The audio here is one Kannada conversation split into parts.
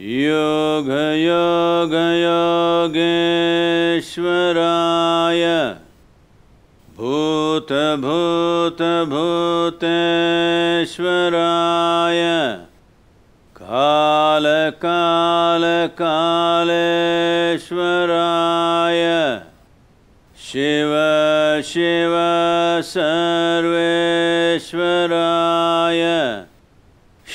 योगयोगयोगेश्वराय भूतभूतभूतेश्वराय कालकालकालेश्वराय शिव शिव सर्वेश्वराय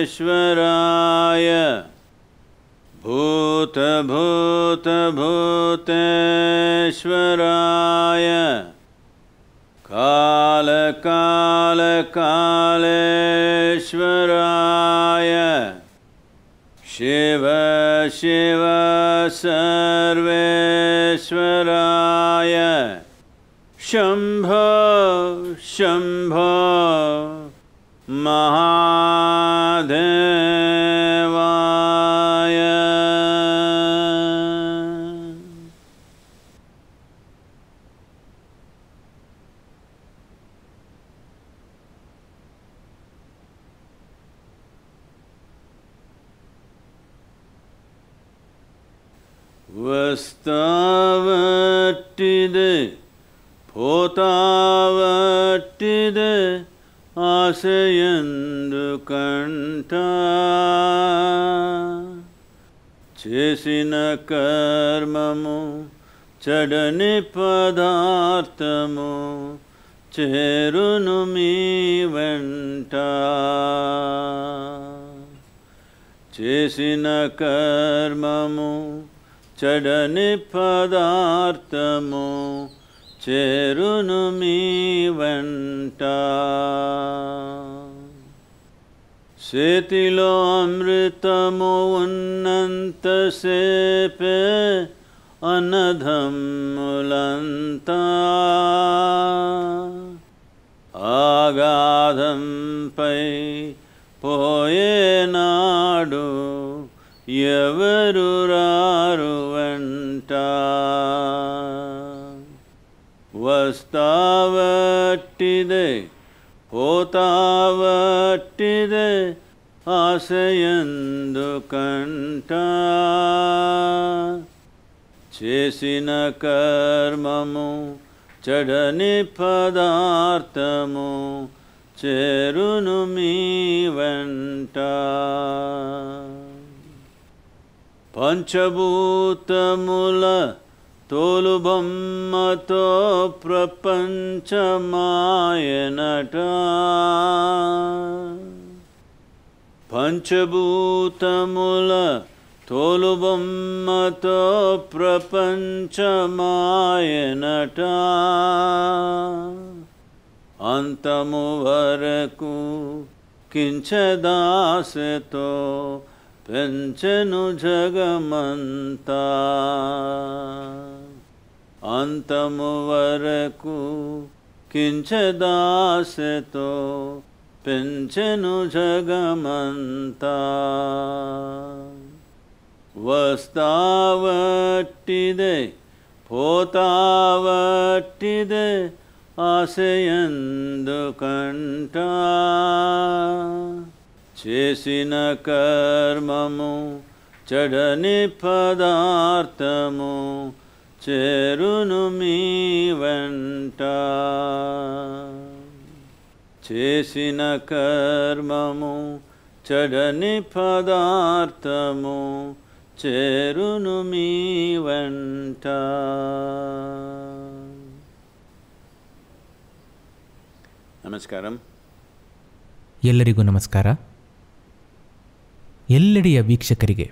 भूत भूत भूतेश्वराय काल काल कालकालकालेश्वराय शिव शिव सर्वेश्वराय शंभ शंभ महा देवाय वस्तावट्टिदे फोतावट्टिदे ఆశయందు కంట చేసిన కర్మము చడని పదార్థము చేరును మీ వెంట చేసిన కర్మము చడని పదార్థము చేరును మీ వంట చేతిలో అమృతము ఉన్నంతసేపే అనధములంతా ఆగాధంపై పోయేనాడు ఎవరు రారు వెంట ಹೊಸ್ತಾವಟ್ಟಿದೆ ಹೋತಾವಟ್ಟಿದೆ ఆశయందు కంట చేసిన కర్మము చెడని పదార్థము చేరును మీ వెంట పంచభూతముల తోలు బొమ్మతో ప్రపంచమాయనట పంచభూతముల తోలు బొమ్మతో ప్రపంచమాయనట అంతము వరకు కించదాసతో పెంచెనుజగమంతా అంతము వరకు కించదాసతో పెంచెను జగమంతా వస్తావట్టిదే పోతావట్టిదే ఆశయందు కంటా చేసిన కర్మము చెడని పదార్థము చేరును మీ వెంట చేసిన కర్మము చెడని పదార్థము చేరును మీ వెంట నమస్కారం ఎల్లరిగూ ನಮಸ್ಕಾರ ಎಲ್ಲೆಡೆಯ ವೀಕ್ಷಕರಿಗೆ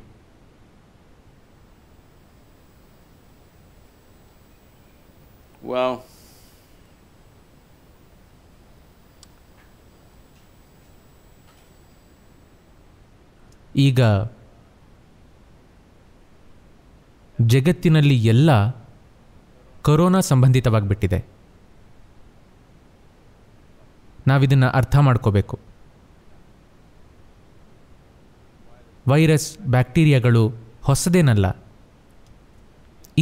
ಈಗ ಜಗತ್ತಿನಲ್ಲಿ ಎಲ್ಲ ಕೊರೋನಾ ಸಂಬಂಧಿತವಾಗಿಬಿಟ್ಟಿದೆ ನಾವಿದನ್ನು ಅರ್ಥ ಮಾಡ್ಕೋಬೇಕು ವೈರಸ್ ಬ್ಯಾಕ್ಟೀರಿಯಾಗಳು ಹೊಸದೇನಲ್ಲ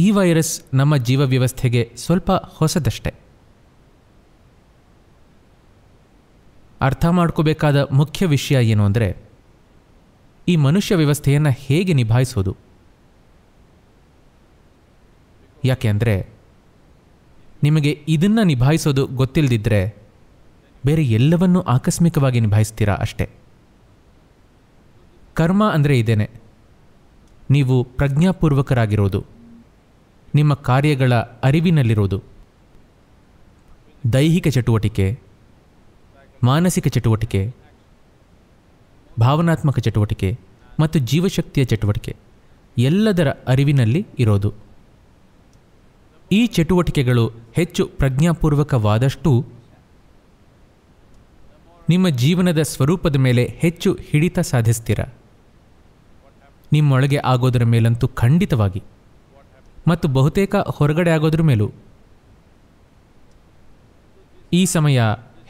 ಈ ವೈರಸ್ ನಮ್ಮ ಜೀವ ವ್ಯವಸ್ಥೆಗೆ ಸ್ವಲ್ಪ ಹೊಸದಷ್ಟೆ ಅರ್ಥ ಮಾಡ್ಕೋಬೇಕಾದ ಮುಖ್ಯ ವಿಷಯ ಏನು ಅಂದರೆ ಈ ಮನುಷ್ಯ ವ್ಯವಸ್ಥೆಯನ್ನು ಹೇಗೆ ನಿಭಾಯಿಸೋದು ಯಾಕೆ ಅಂದರೆ ನಿಮಗೆ ಇದನ್ನು ನಿಭಾಯಿಸೋದು ಗೊತ್ತಿಲ್ಲದಿದ್ದರೆ ಬೇರೆ ಎಲ್ಲವನ್ನೂ ಆಕಸ್ಮಿಕವಾಗಿ ನಿಭಾಯಿಸ್ತೀರಾ ಅಷ್ಟೇ ಕರ್ಮ ಅಂದರೆ ಇದೇನೆ ನೀವು ಪ್ರಜ್ಞಾಪೂರ್ವಕರಾಗಿರೋದು ನಿಮ್ಮ ಕಾರ್ಯಗಳ ಅರಿವಿನಲ್ಲಿರೋದು ದೈಹಿಕ ಚಟುವಟಿಕೆ ಮಾನಸಿಕ ಚಟುವಟಿಕೆ ಭಾವನಾತ್ಮಕ ಚಟುವಟಿಕೆ ಮತ್ತು ಜೀವಶಕ್ತಿಯ ಚಟುವಟಿಕೆ ಎಲ್ಲದರ ಅರಿವಿನಲ್ಲಿ ಇರೋದು ಈ ಚಟುವಟಿಕೆಗಳು ಹೆಚ್ಚು ಪ್ರಜ್ಞಾಪೂರ್ವಕವಾದಷ್ಟು ನಿಮ್ಮ ಜೀವನದ ಸ್ವರೂಪದ ಮೇಲೆ ಹೆಚ್ಚು ಹಿಡಿತ ಸಾಧಿಸ್ತೀರಾ ನಿಮ್ಮೊಳಗೆ ಆಗೋದರ ಮೇಲಂತೂ ಖಂಡಿತವಾಗಿ ಮತ್ತು ಬಹುತೇಕ ಹೊರಗಡೆ ಆಗೋದ್ರ ಮೇಲೂ ಈ ಸಮಯ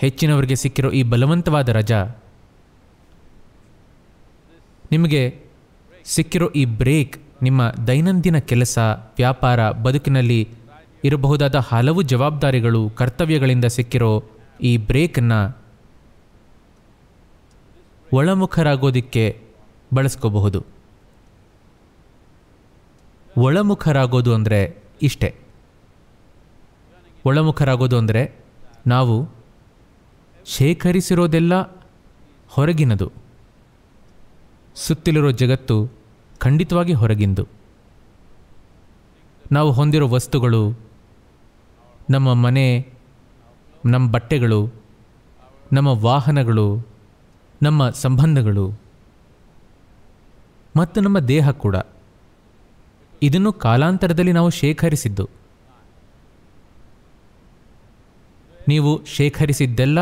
ಹೆಚ್ಚಿನವರಿಗೆ ಸಿಕ್ಕಿರೋ ಈ ಬಲವಂತವಾದ ರಜಾ ನಿಮಗೆ ಸಿಕ್ಕಿರೋ ಈ ಬ್ರೇಕ್ ನಿಮ್ಮ ದೈನಂದಿನ ಕೆಲಸ ವ್ಯಾಪಾರ ಬದುಕಿನಲ್ಲಿ ಇರಬಹುದಾದ ಹಲವು ಜವಾಬ್ದಾರಿಗಳು ಕರ್ತವ್ಯಗಳಿಂದ ಸಿಕ್ಕಿರೋ ಈ ಬ್ರೇಕನ್ನು ಒಳಮುಖರಾಗೋದಕ್ಕೆ ಬಳಸ್ಕೋಬಹುದು ಒಳಮುಖರಾಗೋದು ಅಂದರೆ ಇಷ್ಟೆ ಒಳಮುಖರಾಗೋದು ಅಂದರೆ ನಾವು ಶೇಖರಿಸಿರೋದೆಲ್ಲ ಹೊರಗಿನದು ಸುತ್ತಲಿರೋ ಜಗತ್ತು ಖಂಡಿತವಾಗಿ ಹೊರಗಿಂದು ನಾವು ಹೊಂದಿರೋ ವಸ್ತುಗಳು ನಮ್ಮ ಮನೆ ನಮ್ಮ ಬಟ್ಟೆಗಳು ನಮ್ಮ ವಾಹನಗಳು ನಮ್ಮ ಸಂಬಂಧಗಳು ಮತ್ತು ನಮ್ಮ ದೇಹ ಕೂಡ ಇದನ್ನು ಕಾಲಾಂತರದಲ್ಲಿ ನಾವು ಶೇಖರಿಸಿದ್ದು ನೀವು ಶೇಖರಿಸಿದ್ದೆಲ್ಲ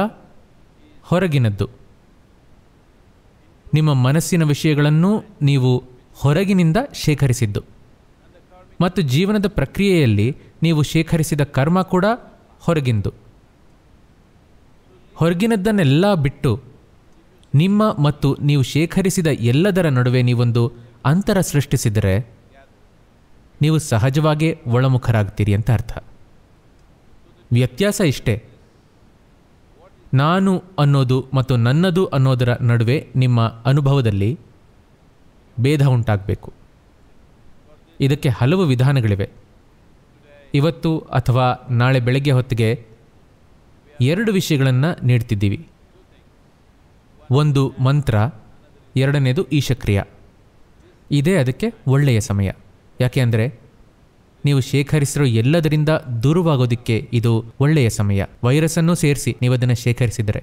ಹೊರಗಿನದ್ದು ನಿಮ್ಮ ಮನಸ್ಸಿನ ವಿಷಯಗಳನ್ನು ನೀವು ಹೊರಗಿನಿಂದ ಶೇಖರಿಸಿದ್ದು ಮತ್ತು ಜೀವನದ ಪ್ರಕ್ರಿಯೆಯಲ್ಲಿ ನೀವು ಶೇಖರಿಸಿದ ಕರ್ಮ ಕೂಡ ಹೊರಗಿಂದು ಹೊರಗಿನದ್ದನ್ನೆಲ್ಲ ಬಿಟ್ಟು ನಿಮ್ಮ ಮತ್ತು ನೀವು ಶೇಖರಿಸಿದ ಎಲ್ಲದರ ನಡುವೆ ನೀವೊಂದು ಅಂತರ ಸೃಷ್ಟಿಸಿದರೆ ನೀವು ಸಹಜವಾಗೇ ಒಳಮುಖರಾಗ್ತೀರಿ ಅಂತ ಅರ್ಥ ವ್ಯತ್ಯಾಸ ಇಷ್ಟೇ ನಾನು ಅನ್ನೋದು ಮತ್ತು ನನ್ನದು ಅನ್ನೋದರ ನಡುವೆ ನಿಮ್ಮ ಅನುಭವದಲ್ಲಿ ಭೇದ ಉಂಟಾಗಬೇಕು ಇದಕ್ಕೆ ಹಲವು ವಿಧಾನಗಳಿವೆ ಇವತ್ತು ಅಥವಾ ನಾಳೆ ಬೆಳಗ್ಗೆ ಹೊತ್ತಿಗೆ ಎರಡು ವಿಷಯಗಳನ್ನು ನೀಡ್ತಿದ್ದೀವಿ ಒಂದು ಮಂತ್ರ ಎರಡನೇದು ಈಶಕ್ರಿಯ ಇದೇ ಅದಕ್ಕೆ ಒಳ್ಳೆಯ ಸಮಯ ಯಾಕೆ ಅಂದರೆ ನೀವು ಶೇಖರಿಸಿರೋ ಎಲ್ಲದರಿಂದ ದೂರವಾಗೋದಕ್ಕೆ ಇದು ಒಳ್ಳೆಯ ಸಮಯ ವೈರಸನ್ನು ಸೇರಿಸಿ ನೀವು ಅದನ್ನು ಶೇಖರಿಸಿದರೆ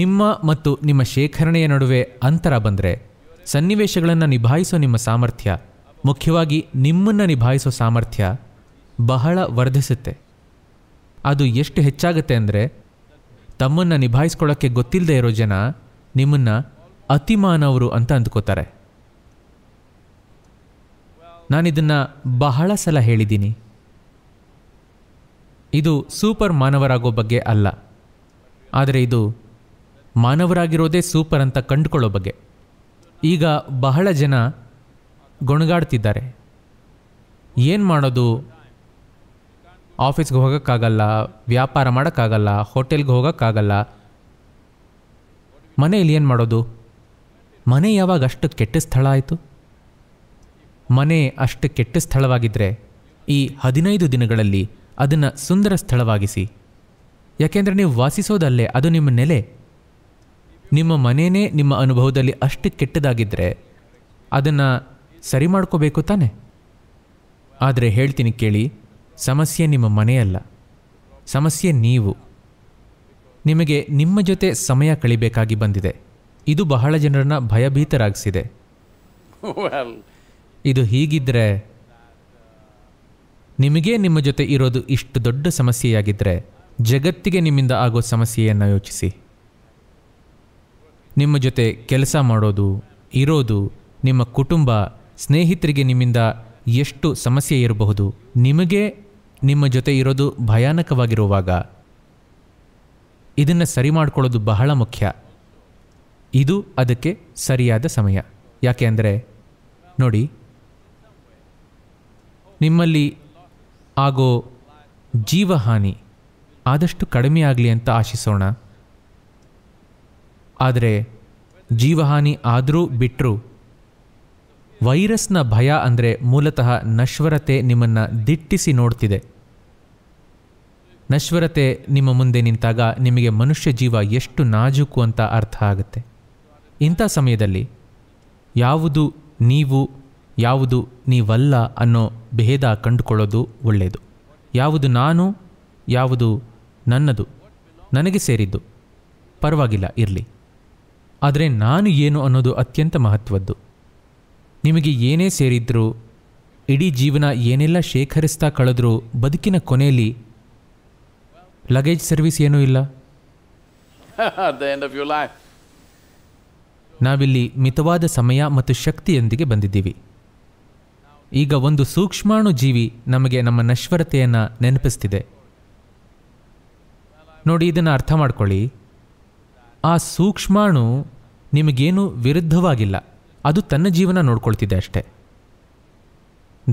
ನಿಮ್ಮ ಮತ್ತು ನಿಮ್ಮ ಶೇಖರಣೆಯ ನಡುವೆ ಅಂತರ ಬಂದರೆ ಸನ್ನಿವೇಶಗಳನ್ನು ನಿಭಾಯಿಸೋ ನಿಮ್ಮ ಸಾಮರ್ಥ್ಯ ಮುಖ್ಯವಾಗಿ ನಿಮ್ಮನ್ನು ನಿಭಾಯಿಸೋ ಸಾಮರ್ಥ್ಯ ಬಹಳ ವರ್ಧಿಸುತ್ತೆ ಅದು ಎಷ್ಟು ಹೆಚ್ಚಾಗುತ್ತೆ ಅಂದರೆ ತಮ್ಮನ್ನು ನಿಭಾಯಿಸ್ಕೊಳ್ಳೋಕ್ಕೆ ಗೊತ್ತಿಲ್ಲದೆ ಇರೋ ಜನ ನಿಮ್ಮನ್ನು ಅತಿಮಾನವರು ಅಂತ ಅಂದ್ಕೋತಾರೆ ನಾನಿದನ್ನು ಬಹಳ ಸಲ ಹೇಳಿದ್ದೀನಿ ಇದು ಸೂಪರ್ ಮಾನವರಾಗೋ ಬಗ್ಗೆ ಅಲ್ಲ ಆದರೆ ಇದು ಮಾನವರಾಗಿರೋದೇ ಸೂಪರ್ ಅಂತ ಕಂಡುಕೊಳ್ಳೋ ಬಗ್ಗೆ ಈಗ ಬಹಳ ಜನ ಗೊಣಗಾಡ್ತಿದ್ದಾರೆ ಏನು ಮಾಡೋದು ಆಫೀಸ್ಗೆ ಹೋಗೋಕ್ಕಾಗಲ್ಲ ವ್ಯಾಪಾರ ಮಾಡೋಕ್ಕಾಗಲ್ಲ ಹೋಟೆಲ್ಗೆ ಹೋಗೋಕ್ಕಾಗಲ್ಲ ಮನೆಯಲ್ಲಿ ಏನು ಮಾಡೋದು ಮನೆ ಯಾವಾಗ ಅಷ್ಟು ಕೆಟ್ಟ ಸ್ಥಳ ಆಯಿತು ಮನೆ ಅಷ್ಟು ಕೆಟ್ಟ ಸ್ಥಳವಾಗಿದ್ದರೆ ಈ ಹದಿನೈದು ದಿನಗಳಲ್ಲಿ ಅದನ್ನು ಸುಂದರ ಸ್ಥಳವಾಗಿಸಿ ಯಾಕೆಂದರೆ ನೀವು ವಾಸಿಸೋದಲ್ಲೇ ಅದು ನಿಮ್ಮ ನೆಲೆ ನಿಮ್ಮ ಮನೆಯೇ ನಿಮ್ಮ ಅನುಭವದಲ್ಲಿ ಅಷ್ಟು ಕೆಟ್ಟದಾಗಿದ್ದರೆ ಅದನ್ನು ಸರಿ ಮಾಡ್ಕೋಬೇಕು ತಾನೆ ಆದರೆ ಹೇಳ್ತೀನಿ ಕೇಳಿ ಸಮಸ್ಯೆ ನಿಮ್ಮ ಮನೆಯಲ್ಲ ಸಮಸ್ಯೆ ನೀವು ನಿಮಗೆ ನಿಮ್ಮ ಜೊತೆ ಸಮಯ ಕಳಿಬೇಕಾಗಿ ಬಂದಿದೆ ಇದು ಬಹಳ ಜನರನ್ನ ಭಯಭೀತರಾಗಿಸಿದೆ ಇದು ಹೀಗಿದ್ದರೆ ನಿಮಗೇ ನಿಮ್ಮ ಜೊತೆ ಇರೋದು ಇಷ್ಟು ದೊಡ್ಡ ಸಮಸ್ಯೆಯಾಗಿದ್ದರೆ ಜಗತ್ತಿಗೆ ನಿಮ್ಮಿಂದ ಆಗೋ ಸಮಸ್ಯೆಯನ್ನು ಯೋಚಿಸಿ ನಿಮ್ಮ ಜೊತೆ ಕೆಲಸ ಮಾಡೋದು ಇರೋದು ನಿಮ್ಮ ಕುಟುಂಬ ಸ್ನೇಹಿತರಿಗೆ ನಿಮ್ಮಿಂದ ಎಷ್ಟು ಸಮಸ್ಯೆ ಇರಬಹುದು ನಿಮಗೆ ನಿಮ್ಮ ಜೊತೆ ಇರೋದು ಭಯಾನಕವಾಗಿರುವಾಗ ಇದನ್ನು ಸರಿ ಮಾಡಿಕೊಳ್ಳೋದು ಬಹಳ ಮುಖ್ಯ ಇದು ಅದಕ್ಕೆ ಸರಿಯಾದ ಸಮಯ ಯಾಕೆ ಅಂದರೆ ನೋಡಿ ನಿಮ್ಮಲ್ಲಿ ಆಗೋ ಜೀವಹಾನಿ ಆದಷ್ಟು ಕಡಿಮೆ ಆಗಲಿ ಅಂತ ಆಶಿಸೋಣ ಆದರೆ ಜೀವಹಾನಿ ಆದರೂ ಬಿಟ್ಟರೂ ವೈರಸ್ನ ಭಯ ಅಂದರೆ ಮೂಲತಃ ನಶ್ವರತೆ ನಿಮ್ಮನ್ನು ದಿಟ್ಟಿಸಿ ನೋಡ್ತಿದೆ ನಶ್ವರತೆ ನಿಮ್ಮ ಮುಂದೆ ನಿಂತಾಗ ನಿಮಗೆ ಮನುಷ್ಯ ಜೀವ ಎಷ್ಟು ನಾಜೂಕು ಅಂತ ಅರ್ಥ ಆಗುತ್ತೆ ಇಂಥ ಸಮಯದಲ್ಲಿ ಯಾವುದು ನೀವು ಯಾವುದು ನೀವಲ್ಲ ಅನ್ನೋ ಭೇದ ಕಂಡುಕೊಳ್ಳೋದು ಒಳ್ಳೆಯದು ಯಾವುದು ನಾನು ಯಾವುದು ನನ್ನದು ನನಗೆ ಸೇರಿದ್ದು ಪರವಾಗಿಲ್ಲ ಇರಲಿ ಆದರೆ ನಾನು ಏನು ಅನ್ನೋದು ಅತ್ಯಂತ ಮಹತ್ವದ್ದು ನಿಮಗೆ ಏನೇ ಸೇರಿದ್ರೂ ಇಡೀ ಜೀವನ ಏನೆಲ್ಲ ಶೇಖರಿಸ್ತಾ ಕಳೆದ್ರೂ ಬದುಕಿನ ಕೊನೆಯಲ್ಲಿ ಲಗೇಜ್ ಸರ್ವಿಸ್ ಏನೂ ಇಲ್ಲ ನಾವಿಲ್ಲಿ ಮಿತವಾದ ಸಮಯ ಮತ್ತು ಶಕ್ತಿಯೊಂದಿಗೆ ಬಂದಿದ್ದೀವಿ ಈಗ ಒಂದು ಸೂಕ್ಷ್ಮಾಣು ಜೀವಿ ನಮಗೆ ನಮ್ಮ ನಶ್ವರತೆಯನ್ನು ನೆನಪಿಸ್ತಿದೆ ನೋಡಿ ಇದನ್ನು ಅರ್ಥ ಮಾಡ್ಕೊಳ್ಳಿ ಆ ಸೂಕ್ಷ್ಮಾಣು ನಿಮಗೇನು ವಿರುದ್ಧವಾಗಿಲ್ಲ ಅದು ತನ್ನ ಜೀವನ ನೋಡ್ಕೊಳ್ತಿದೆ ಅಷ್ಟೇ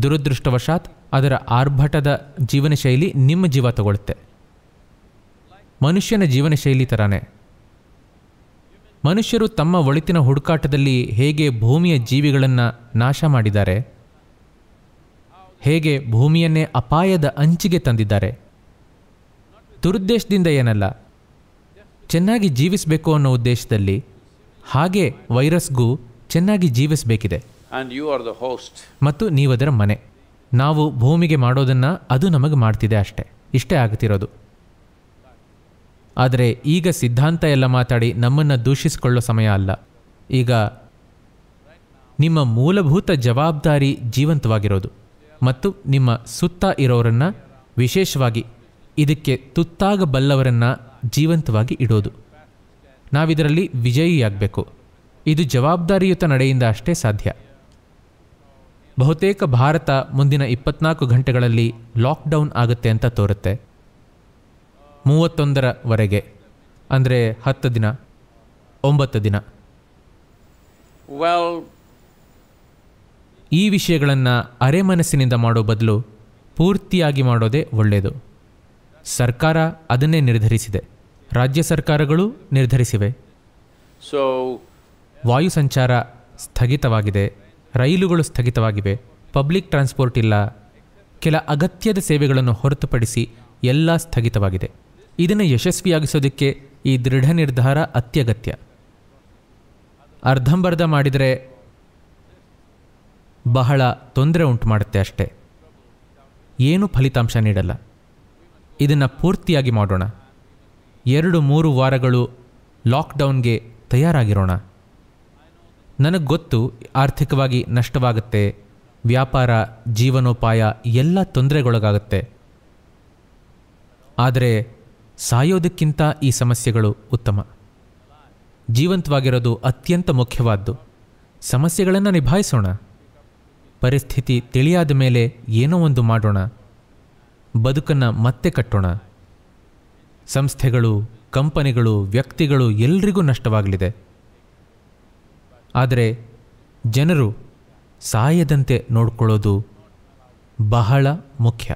ದುರದೃಷ್ಟವಶಾತ್ ಅದರ ಆರ್ಭಟದ ಜೀವನ ಶೈಲಿ ನಿಮ್ಮ ಜೀವ ತಗೊಳುತ್ತೆ ಮನುಷ್ಯನ ಜೀವನ ಶೈಲಿ ಥರಾನೇ ಮನುಷ್ಯರು ತಮ್ಮ ಒಳಿತಿನ ಹುಡುಕಾಟದಲ್ಲಿ ಹೇಗೆ ಭೂಮಿಯ ಜೀವಿಗಳನ್ನು ನಾಶ ಮಾಡಿದ್ದಾರೆ ಹೇಗೆ ಭೂಮಿಯನ್ನೇ ಅಪಾಯದ ಅಂಚಿಗೆ ತಂದಿದ್ದಾರೆ ದುರುದ್ದೇಶದಿಂದ ಏನಲ್ಲ ಚೆನ್ನಾಗಿ ಜೀವಿಸಬೇಕು ಅನ್ನೋ ಉದ್ದೇಶದಲ್ಲಿ ಹಾಗೆ ವೈರಸ್ಗೂ ಚೆನ್ನಾಗಿ ಜೀವಿಸಬೇಕಿದೆ ಮತ್ತು ನೀವದರ ಮನೆ ನಾವು ಭೂಮಿಗೆ ಮಾಡೋದನ್ನು ಅದು ನಮಗೆ ಮಾಡ್ತಿದೆ ಅಷ್ಟೆ ಇಷ್ಟೇ ಆಗ್ತಿರೋದು ಆದರೆ ಈಗ ಸಿದ್ಧಾಂತ ಎಲ್ಲ ಮಾತಾಡಿ ನಮ್ಮನ್ನು ದೂಷಿಸಿಕೊಳ್ಳೋ ಸಮಯ ಅಲ್ಲ ಈಗ ನಿಮ್ಮ ಮೂಲಭೂತ ಜವಾಬ್ದಾರಿ ಜೀವಂತವಾಗಿರೋದು ಮತ್ತು ನಿಮ್ಮ ಸುತ್ತ ಇರೋರನ್ನು ವಿಶೇಷವಾಗಿ ಇದಕ್ಕೆ ತುತ್ತಾಗಬಲ್ಲವರನ್ನು ಜೀವಂತವಾಗಿ ಇಡೋದು ನಾವಿದರಲ್ಲಿ ವಿಜಯಿಯಾಗಬೇಕು ಇದು ಜವಾಬ್ದಾರಿಯುತ ನಡೆಯಿಂದ ಅಷ್ಟೇ ಸಾಧ್ಯ ಬಹುತೇಕ ಭಾರತ ಮುಂದಿನ ಇಪ್ಪತ್ನಾಲ್ಕು ಗಂಟೆಗಳಲ್ಲಿ ಲಾಕ್ಡೌನ್ ಆಗುತ್ತೆ ಅಂತ ತೋರುತ್ತೆ ಮೂವತ್ತೊಂದರವರೆಗೆ ಅಂದರೆ ಹತ್ತು ದಿನ ಒಂಬತ್ತು ದಿನ ವೆಲ್ ಈ ವಿಷಯಗಳನ್ನು ಅರೆ ಮನಸ್ಸಿನಿಂದ ಮಾಡೋ ಬದಲು ಪೂರ್ತಿಯಾಗಿ ಮಾಡೋದೇ ಒಳ್ಳೆಯದು ಸರ್ಕಾರ ಅದನ್ನೇ ನಿರ್ಧರಿಸಿದೆ ರಾಜ್ಯ ಸರ್ಕಾರಗಳು ನಿರ್ಧರಿಸಿವೆ ಸೊ ವಾಯು ಸಂಚಾರ ಸ್ಥಗಿತವಾಗಿದೆ ರೈಲುಗಳು ಸ್ಥಗಿತವಾಗಿವೆ ಪಬ್ಲಿಕ್ ಟ್ರಾನ್ಸ್ಪೋರ್ಟ್ ಇಲ್ಲ ಕೆಲ ಅಗತ್ಯದ ಸೇವೆಗಳನ್ನು ಹೊರತುಪಡಿಸಿ ಎಲ್ಲ ಸ್ಥಗಿತವಾಗಿದೆ ಇದನ್ನು ಯಶಸ್ವಿಯಾಗಿಸೋದಕ್ಕೆ ಈ ದೃಢ ನಿರ್ಧಾರ ಅತ್ಯಗತ್ಯ ಅರ್ಧಂಬರ್ಧ ಮಾಡಿದರೆ ಬಹಳ ತೊಂದರೆ ಉಂಟು ಮಾಡುತ್ತೆ ಅಷ್ಟೇ ಏನೂ ಫಲಿತಾಂಶ ನೀಡಲ್ಲ ಇದನ್ನು ಪೂರ್ತಿಯಾಗಿ ಮಾಡೋಣ ಎರಡು ಮೂರು ವಾರಗಳು ಲಾಕ್ಡೌನ್ಗೆ ತಯಾರಾಗಿರೋಣ ನನಗೆ ಗೊತ್ತು ಆರ್ಥಿಕವಾಗಿ ನಷ್ಟವಾಗುತ್ತೆ ವ್ಯಾಪಾರ ಜೀವನೋಪಾಯ ಎಲ್ಲ ತೊಂದರೆಗೊಳಗಾಗುತ್ತೆ ಆದರೆ ಸಾಯೋದಕ್ಕಿಂತ ಈ ಸಮಸ್ಯೆಗಳು ಉತ್ತಮ ಜೀವಂತವಾಗಿರೋದು ಅತ್ಯಂತ ಮುಖ್ಯವಾದ್ದು ಸಮಸ್ಯೆಗಳನ್ನು ನಿಭಾಯಿಸೋಣ ಪರಿಸ್ಥಿತಿ ತಿಳಿಯಾದ ಮೇಲೆ ಏನೋ ಒಂದು ಮಾಡೋಣ ಬದುಕನ್ನು ಮತ್ತೆ ಕಟ್ಟೋಣ ಸಂಸ್ಥೆಗಳು ಕಂಪನಿಗಳು ವ್ಯಕ್ತಿಗಳು ಎಲ್ರಿಗೂ ನಷ್ಟವಾಗಲಿದೆ ಆದರೆ ಜನರು ಸಾಯದಂತೆ ನೋಡ್ಕೊಳ್ಳೋದು ಬಹಳ ಮುಖ್ಯ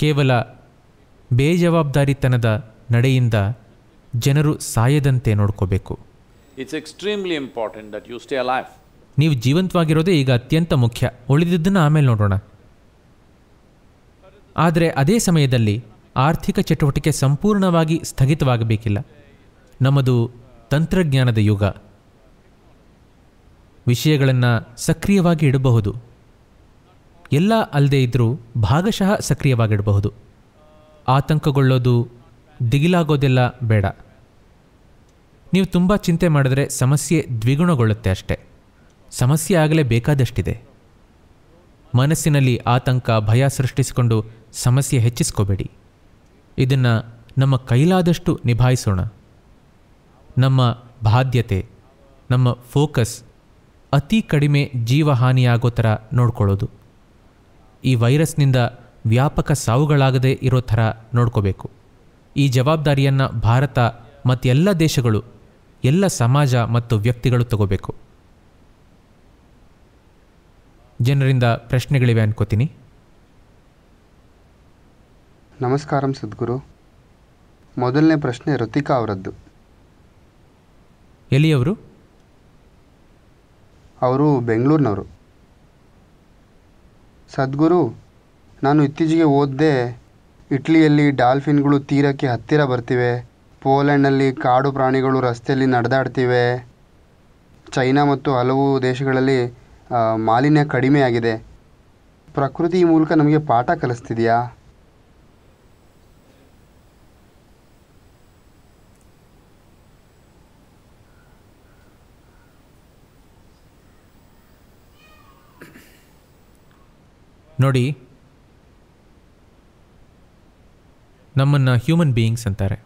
ಕೇವಲ ಬೇಜವಾಬ್ದಾರಿತನದ ನಡೆಯಿಂದ ಜನರು ಸಾಯದಂತೆ ನೋಡ್ಕೋಬೇಕು it's extremely important that you stay alive ನೀವು ಜೀವಂತವಾಗಿರೋದೇ ಈಗ ಅತ್ಯಂತ ಮುಖ್ಯ ಉಳಿದಿದ್ದನ್ನು ಆಮೇಲೆ ನೋಡೋಣ ಆದರೆ ಅದೇ ಸಮಯದಲ್ಲಿ ಆರ್ಥಿಕ ಚಟುವಟಿಕೆ ಸಂಪೂರ್ಣವಾಗಿ ಸ್ಥಗಿತವಾಗಬೇಕಿಲ್ಲ ನಮ್ಮದು ತಂತ್ರಜ್ಞಾನದ ಯುಗ ವಿಷಯಗಳನ್ನು ಸಕ್ರಿಯವಾಗಿ ಇಡಬಹುದು ಎಲ್ಲ ಅಲ್ಲದೇ ಇದ್ದರೂ ಭಾಗಶಃ ಸಕ್ರಿಯವಾಗಿಡಬಹುದು ಆತಂಕಗೊಳ್ಳೋದು ದಿಗಿಲಾಗೋದೆಲ್ಲ ಬೇಡ ನೀವು ತುಂಬ ಚಿಂತೆ ಮಾಡಿದ್ರೆ ಸಮಸ್ಯೆ ದ್ವಿಗುಣಗೊಳ್ಳುತ್ತೆ ಅಷ್ಟೇ ಸಮಸ್ಯೆ ಆಗಲೇ ಬೇಕಾದಷ್ಟಿದೆ ಮನಸ್ಸಿನಲ್ಲಿ ಆತಂಕ ಭಯ ಸೃಷ್ಟಿಸಿಕೊಂಡು ಸಮಸ್ಯೆ ಹೆಚ್ಚಿಸ್ಕೋಬೇಡಿ ಇದನ್ನು ನಮ್ಮ ಕೈಲಾದಷ್ಟು ನಿಭಾಯಿಸೋಣ ನಮ್ಮ ಬಾಧ್ಯತೆ ನಮ್ಮ ಫೋಕಸ್ ಅತಿ ಕಡಿಮೆ ಜೀವಹಾನಿಯಾಗೋ ಥರ ನೋಡ್ಕೊಳ್ಳೋದು ಈ ವೈರಸ್ನಿಂದ ವ್ಯಾಪಕ ಸಾವುಗಳಾಗದೇ ಇರೋ ಥರ ನೋಡ್ಕೋಬೇಕು ಈ ಜವಾಬ್ದಾರಿಯನ್ನು ಭಾರತ ಎಲ್ಲ ದೇಶಗಳು ಎಲ್ಲ ಸಮಾಜ ಮತ್ತು ವ್ಯಕ್ತಿಗಳು ತಗೋಬೇಕು ಜನರಿಂದ ಪ್ರಶ್ನೆಗಳಿವೆ ಅನ್ಕೋತೀನಿ ನಮಸ್ಕಾರ ಸದ್ಗುರು ಮೊದಲನೇ ಪ್ರಶ್ನೆ ಋತಿಕಾ ಅವರದ್ದು ಎಲ್ಲಿಯವರು ಅವರು ಬೆಂಗಳೂರಿನವರು ಸದ್ಗುರು ನಾನು ಇತ್ತೀಚೆಗೆ ಓದ್ದೆ ಇಟ್ಲಿಯಲ್ಲಿ ಡಾಲ್ಫಿನ್ಗಳು ತೀರಕ್ಕೆ ಹತ್ತಿರ ಬರ್ತಿವೆ ಪೋಲೆಂಡ್ನಲ್ಲಿ ಕಾಡು ಪ್ರಾಣಿಗಳು ರಸ್ತೆಯಲ್ಲಿ ನಡೆದಾಡ್ತಿವೆ ಚೈನಾ ಮತ್ತು ಹಲವು ದೇಶಗಳಲ್ಲಿ ಮಾಲಿನ್ಯ ಕಡಿಮೆ ಆಗಿದೆ ಪ್ರಕೃತಿ ಮೂಲಕ ನಮಗೆ ಪಾಠ ಕಲಿಸ್ತಿದೆಯಾ ನೋಡಿ ನಮ್ಮನ್ನು ಹ್ಯೂಮನ್ ಬೀಯಿಂಗ್ಸ್ ಅಂತಾರೆ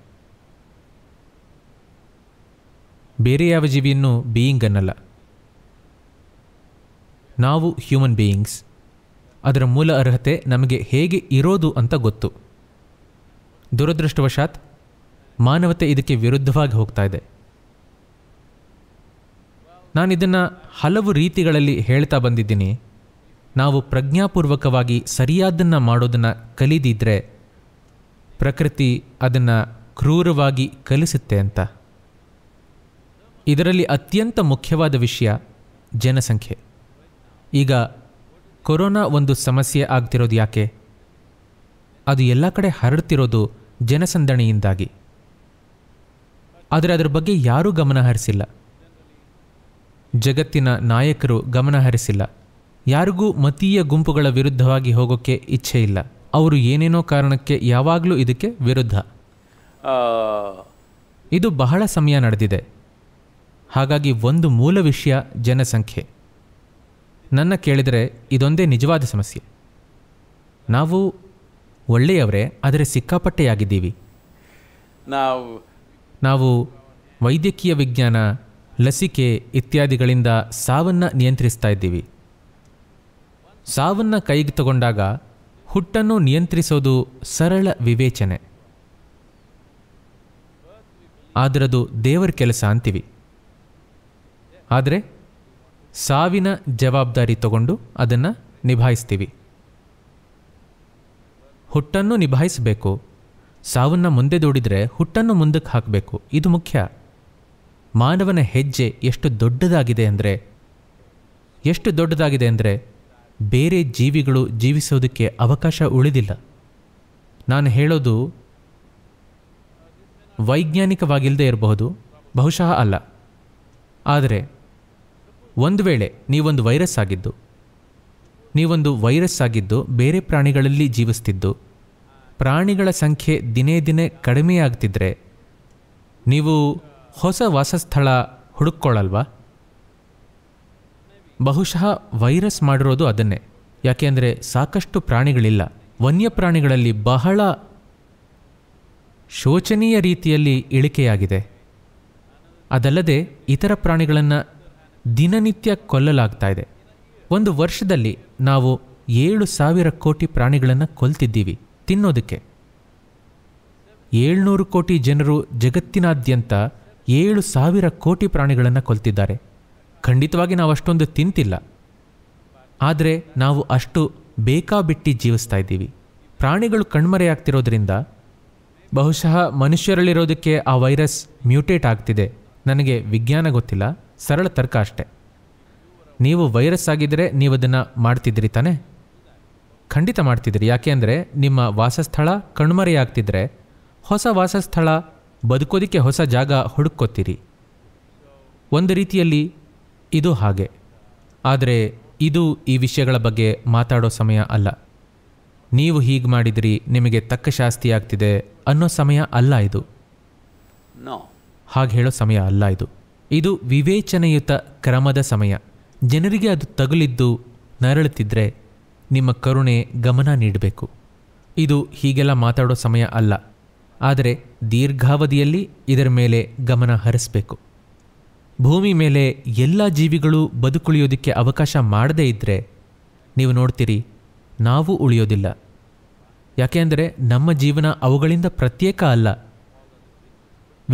ಬೇರೆ ಯಾವ ಜೀವಿಯನ್ನು ಬೀಯಿಂಗ್ ಅನ್ನಲ್ಲ ನಾವು ಹ್ಯೂಮನ್ ಬೀಯಿಂಗ್ಸ್ ಅದರ ಮೂಲ ಅರ್ಹತೆ ನಮಗೆ ಹೇಗೆ ಇರೋದು ಅಂತ ಗೊತ್ತು ದುರದೃಷ್ಟವಶಾತ್ ಮಾನವತೆ ಇದಕ್ಕೆ ವಿರುದ್ಧವಾಗಿ ಹೋಗ್ತಾ ಇದೆ ನಾನಿದನ್ನು ಹಲವು ರೀತಿಗಳಲ್ಲಿ ಹೇಳ್ತಾ ಬಂದಿದ್ದೀನಿ ನಾವು ಪ್ರಜ್ಞಾಪೂರ್ವಕವಾಗಿ ಸರಿಯಾದನ್ನು ಮಾಡೋದನ್ನು ಕಲಿದಿದ್ರೆ ಪ್ರಕೃತಿ ಅದನ್ನು ಕ್ರೂರವಾಗಿ ಕಲಿಸುತ್ತೆ ಅಂತ ಇದರಲ್ಲಿ ಅತ್ಯಂತ ಮುಖ್ಯವಾದ ವಿಷಯ ಜನಸಂಖ್ಯೆ ಈಗ ಕೊರೋನಾ ಒಂದು ಸಮಸ್ಯೆ ಆಗ್ತಿರೋದು ಯಾಕೆ ಅದು ಎಲ್ಲ ಕಡೆ ಹರಡ್ತಿರೋದು ಜನಸಂದಣಿಯಿಂದಾಗಿ ಆದರೆ ಅದರ ಬಗ್ಗೆ ಯಾರೂ ಗಮನ ಹರಿಸಿಲ್ಲ ಜಗತ್ತಿನ ನಾಯಕರು ಗಮನ ಹರಿಸಿಲ್ಲ ಯಾರಿಗೂ ಮತೀಯ ಗುಂಪುಗಳ ವಿರುದ್ಧವಾಗಿ ಹೋಗೋಕ್ಕೆ ಇಚ್ಛೆ ಇಲ್ಲ ಅವರು ಏನೇನೋ ಕಾರಣಕ್ಕೆ ಯಾವಾಗಲೂ ಇದಕ್ಕೆ ವಿರುದ್ಧ ಇದು ಬಹಳ ಸಮಯ ನಡೆದಿದೆ ಹಾಗಾಗಿ ಒಂದು ಮೂಲ ವಿಷಯ ಜನಸಂಖ್ಯೆ ನನ್ನ ಕೇಳಿದರೆ ಇದೊಂದೇ ನಿಜವಾದ ಸಮಸ್ಯೆ ನಾವು ಒಳ್ಳೆಯವರೇ ಆದರೆ ಸಿಕ್ಕಾಪಟ್ಟೆಯಾಗಿದ್ದೀವಿ ನಾವು ನಾವು ವೈದ್ಯಕೀಯ ವಿಜ್ಞಾನ ಲಸಿಕೆ ಇತ್ಯಾದಿಗಳಿಂದ ಸಾವನ್ನು ನಿಯಂತ್ರಿಸ್ತಾ ಇದ್ದೀವಿ ಸಾವನ್ನು ಕೈಗೆ ತಗೊಂಡಾಗ ಹುಟ್ಟನ್ನು ನಿಯಂತ್ರಿಸೋದು ಸರಳ ವಿವೇಚನೆ ಆದರದು ದೇವರ ಕೆಲಸ ಅಂತೀವಿ ಆದರೆ ಸಾವಿನ ಜವಾಬ್ದಾರಿ ತಗೊಂಡು ಅದನ್ನು ನಿಭಾಯಿಸ್ತೀವಿ ಹುಟ್ಟನ್ನು ನಿಭಾಯಿಸಬೇಕು ಸಾವನ್ನು ಮುಂದೆ ದೂಡಿದರೆ ಹುಟ್ಟನ್ನು ಮುಂದಕ್ಕೆ ಹಾಕಬೇಕು ಇದು ಮುಖ್ಯ ಮಾನವನ ಹೆಜ್ಜೆ ಎಷ್ಟು ದೊಡ್ಡದಾಗಿದೆ ಅಂದರೆ ಎಷ್ಟು ದೊಡ್ಡದಾಗಿದೆ ಅಂದರೆ ಬೇರೆ ಜೀವಿಗಳು ಜೀವಿಸೋದಕ್ಕೆ ಅವಕಾಶ ಉಳಿದಿಲ್ಲ ನಾನು ಹೇಳೋದು ವೈಜ್ಞಾನಿಕವಾಗಿಲ್ಲದೆ ಇರಬಹುದು ಬಹುಶಃ ಅಲ್ಲ ಆದರೆ ಒಂದು ವೇಳೆ ನೀವೊಂದು ವೈರಸ್ ಆಗಿದ್ದು ನೀವೊಂದು ವೈರಸ್ ಆಗಿದ್ದು ಬೇರೆ ಪ್ರಾಣಿಗಳಲ್ಲಿ ಜೀವಿಸ್ತಿದ್ದು ಪ್ರಾಣಿಗಳ ಸಂಖ್ಯೆ ದಿನೇ ದಿನೇ ಕಡಿಮೆಯಾಗ್ತಿದ್ರೆ ನೀವು ಹೊಸ ವಾಸಸ್ಥಳ ಹುಡುಕೊಳ್ಳಲ್ವಾ ಬಹುಶಃ ವೈರಸ್ ಮಾಡಿರೋದು ಅದನ್ನೇ ಯಾಕೆಂದರೆ ಸಾಕಷ್ಟು ಪ್ರಾಣಿಗಳಿಲ್ಲ ವನ್ಯಪ್ರಾಣಿಗಳಲ್ಲಿ ಬಹಳ ಶೋಚನೀಯ ರೀತಿಯಲ್ಲಿ ಇಳಿಕೆಯಾಗಿದೆ ಅದಲ್ಲದೆ ಇತರ ಪ್ರಾಣಿಗಳನ್ನು ದಿನನಿತ್ಯ ಕೊಲ್ಲಲಾಗ್ತಾ ಇದೆ ಒಂದು ವರ್ಷದಲ್ಲಿ ನಾವು ಏಳು ಸಾವಿರ ಕೋಟಿ ಪ್ರಾಣಿಗಳನ್ನು ಕೊಲ್ತಿದ್ದೀವಿ ತಿನ್ನೋದಕ್ಕೆ ಏಳ್ನೂರು ಕೋಟಿ ಜನರು ಜಗತ್ತಿನಾದ್ಯಂತ ಏಳು ಸಾವಿರ ಕೋಟಿ ಪ್ರಾಣಿಗಳನ್ನು ಕೊಲ್ತಿದ್ದಾರೆ ಖಂಡಿತವಾಗಿ ನಾವು ಅಷ್ಟೊಂದು ತಿಂತಿಲ್ಲ ಆದರೆ ನಾವು ಅಷ್ಟು ಬೇಕಾಬಿಟ್ಟಿ ಜೀವಿಸ್ತಾ ಇದ್ದೀವಿ ಪ್ರಾಣಿಗಳು ಕಣ್ಮರೆಯಾಗ್ತಿರೋದ್ರಿಂದ ಬಹುಶಃ ಮನುಷ್ಯರಲ್ಲಿರೋದಕ್ಕೆ ಆ ವೈರಸ್ ಮ್ಯೂಟೇಟ್ ಆಗ್ತಿದೆ ನನಗೆ ವಿಜ್ಞಾನ ಗೊತ್ತಿಲ್ಲ ಸರಳ ತರ್ಕ ಅಷ್ಟೆ ನೀವು ವೈರಸ್ ಆಗಿದ್ದರೆ ನೀವು ಅದನ್ನು ಮಾಡ್ತಿದ್ರಿ ತಾನೇ ಖಂಡಿತ ಮಾಡ್ತಿದ್ರಿ ಯಾಕೆ ಅಂದರೆ ನಿಮ್ಮ ವಾಸಸ್ಥಳ ಕಣ್ಮರೆಯಾಗ್ತಿದ್ರೆ ಹೊಸ ವಾಸಸ್ಥಳ ಬದುಕೋದಕ್ಕೆ ಹೊಸ ಜಾಗ ಹುಡುಕೋತೀರಿ ಒಂದು ರೀತಿಯಲ್ಲಿ ಇದು ಹಾಗೆ ಆದರೆ ಇದು ಈ ವಿಷಯಗಳ ಬಗ್ಗೆ ಮಾತಾಡೋ ಸಮಯ ಅಲ್ಲ ನೀವು ಹೀಗೆ ಮಾಡಿದ್ರಿ ನಿಮಗೆ ತಕ್ಕ ಶಾಸ್ತಿ ಆಗ್ತಿದೆ ಅನ್ನೋ ಸಮಯ ಅಲ್ಲ ಇದು ಹಾಗೆ ಹೇಳೋ ಸಮಯ ಅಲ್ಲ ಇದು ಇದು ವಿವೇಚನೆಯುತ ಕ್ರಮದ ಸಮಯ ಜನರಿಗೆ ಅದು ತಗುಲಿದ್ದು ನರಳುತ್ತಿದ್ದರೆ ನಿಮ್ಮ ಕರುಣೆ ಗಮನ ನೀಡಬೇಕು ಇದು ಹೀಗೆಲ್ಲ ಮಾತಾಡೋ ಸಮಯ ಅಲ್ಲ ಆದರೆ ದೀರ್ಘಾವಧಿಯಲ್ಲಿ ಇದರ ಮೇಲೆ ಗಮನ ಹರಿಸಬೇಕು ಭೂಮಿ ಮೇಲೆ ಎಲ್ಲ ಜೀವಿಗಳು ಬದುಕುಳಿಯೋದಕ್ಕೆ ಅವಕಾಶ ಮಾಡದೇ ಇದ್ದರೆ ನೀವು ನೋಡ್ತೀರಿ ನಾವು ಉಳಿಯೋದಿಲ್ಲ ಯಾಕೆಂದರೆ ನಮ್ಮ ಜೀವನ ಅವುಗಳಿಂದ ಪ್ರತ್ಯೇಕ ಅಲ್ಲ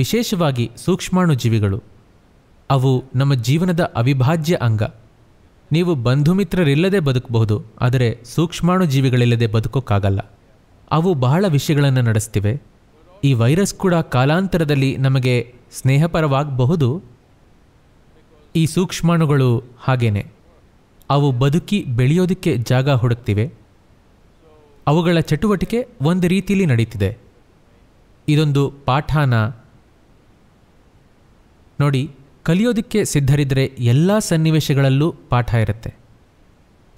ವಿಶೇಷವಾಗಿ ಸೂಕ್ಷ್ಮಾಣು ಜೀವಿಗಳು ಅವು ನಮ್ಮ ಜೀವನದ ಅವಿಭಾಜ್ಯ ಅಂಗ ನೀವು ಬಂಧುಮಿತ್ರರಿಲ್ಲದೆ ಬದುಕಬಹುದು ಆದರೆ ಸೂಕ್ಷ್ಮಾಣು ಜೀವಿಗಳಿಲ್ಲದೆ ಬದುಕೋಕ್ಕಾಗಲ್ಲ ಅವು ಬಹಳ ವಿಷಯಗಳನ್ನು ನಡೆಸ್ತಿವೆ ಈ ವೈರಸ್ ಕೂಡ ಕಾಲಾಂತರದಲ್ಲಿ ನಮಗೆ ಸ್ನೇಹಪರವಾಗಬಹುದು ಈ ಸೂಕ್ಷ್ಮಾಣುಗಳು ಹಾಗೇನೆ ಅವು ಬದುಕಿ ಬೆಳೆಯೋದಕ್ಕೆ ಜಾಗ ಹುಡುಕ್ತಿವೆ ಅವುಗಳ ಚಟುವಟಿಕೆ ಒಂದು ರೀತಿಯಲ್ಲಿ ನಡೀತಿದೆ ಇದೊಂದು ಪಾಠಾನ ನೋಡಿ ಕಲಿಯೋದಕ್ಕೆ ಸಿದ್ಧರಿದ್ದರೆ ಎಲ್ಲ ಸನ್ನಿವೇಶಗಳಲ್ಲೂ ಪಾಠ ಇರುತ್ತೆ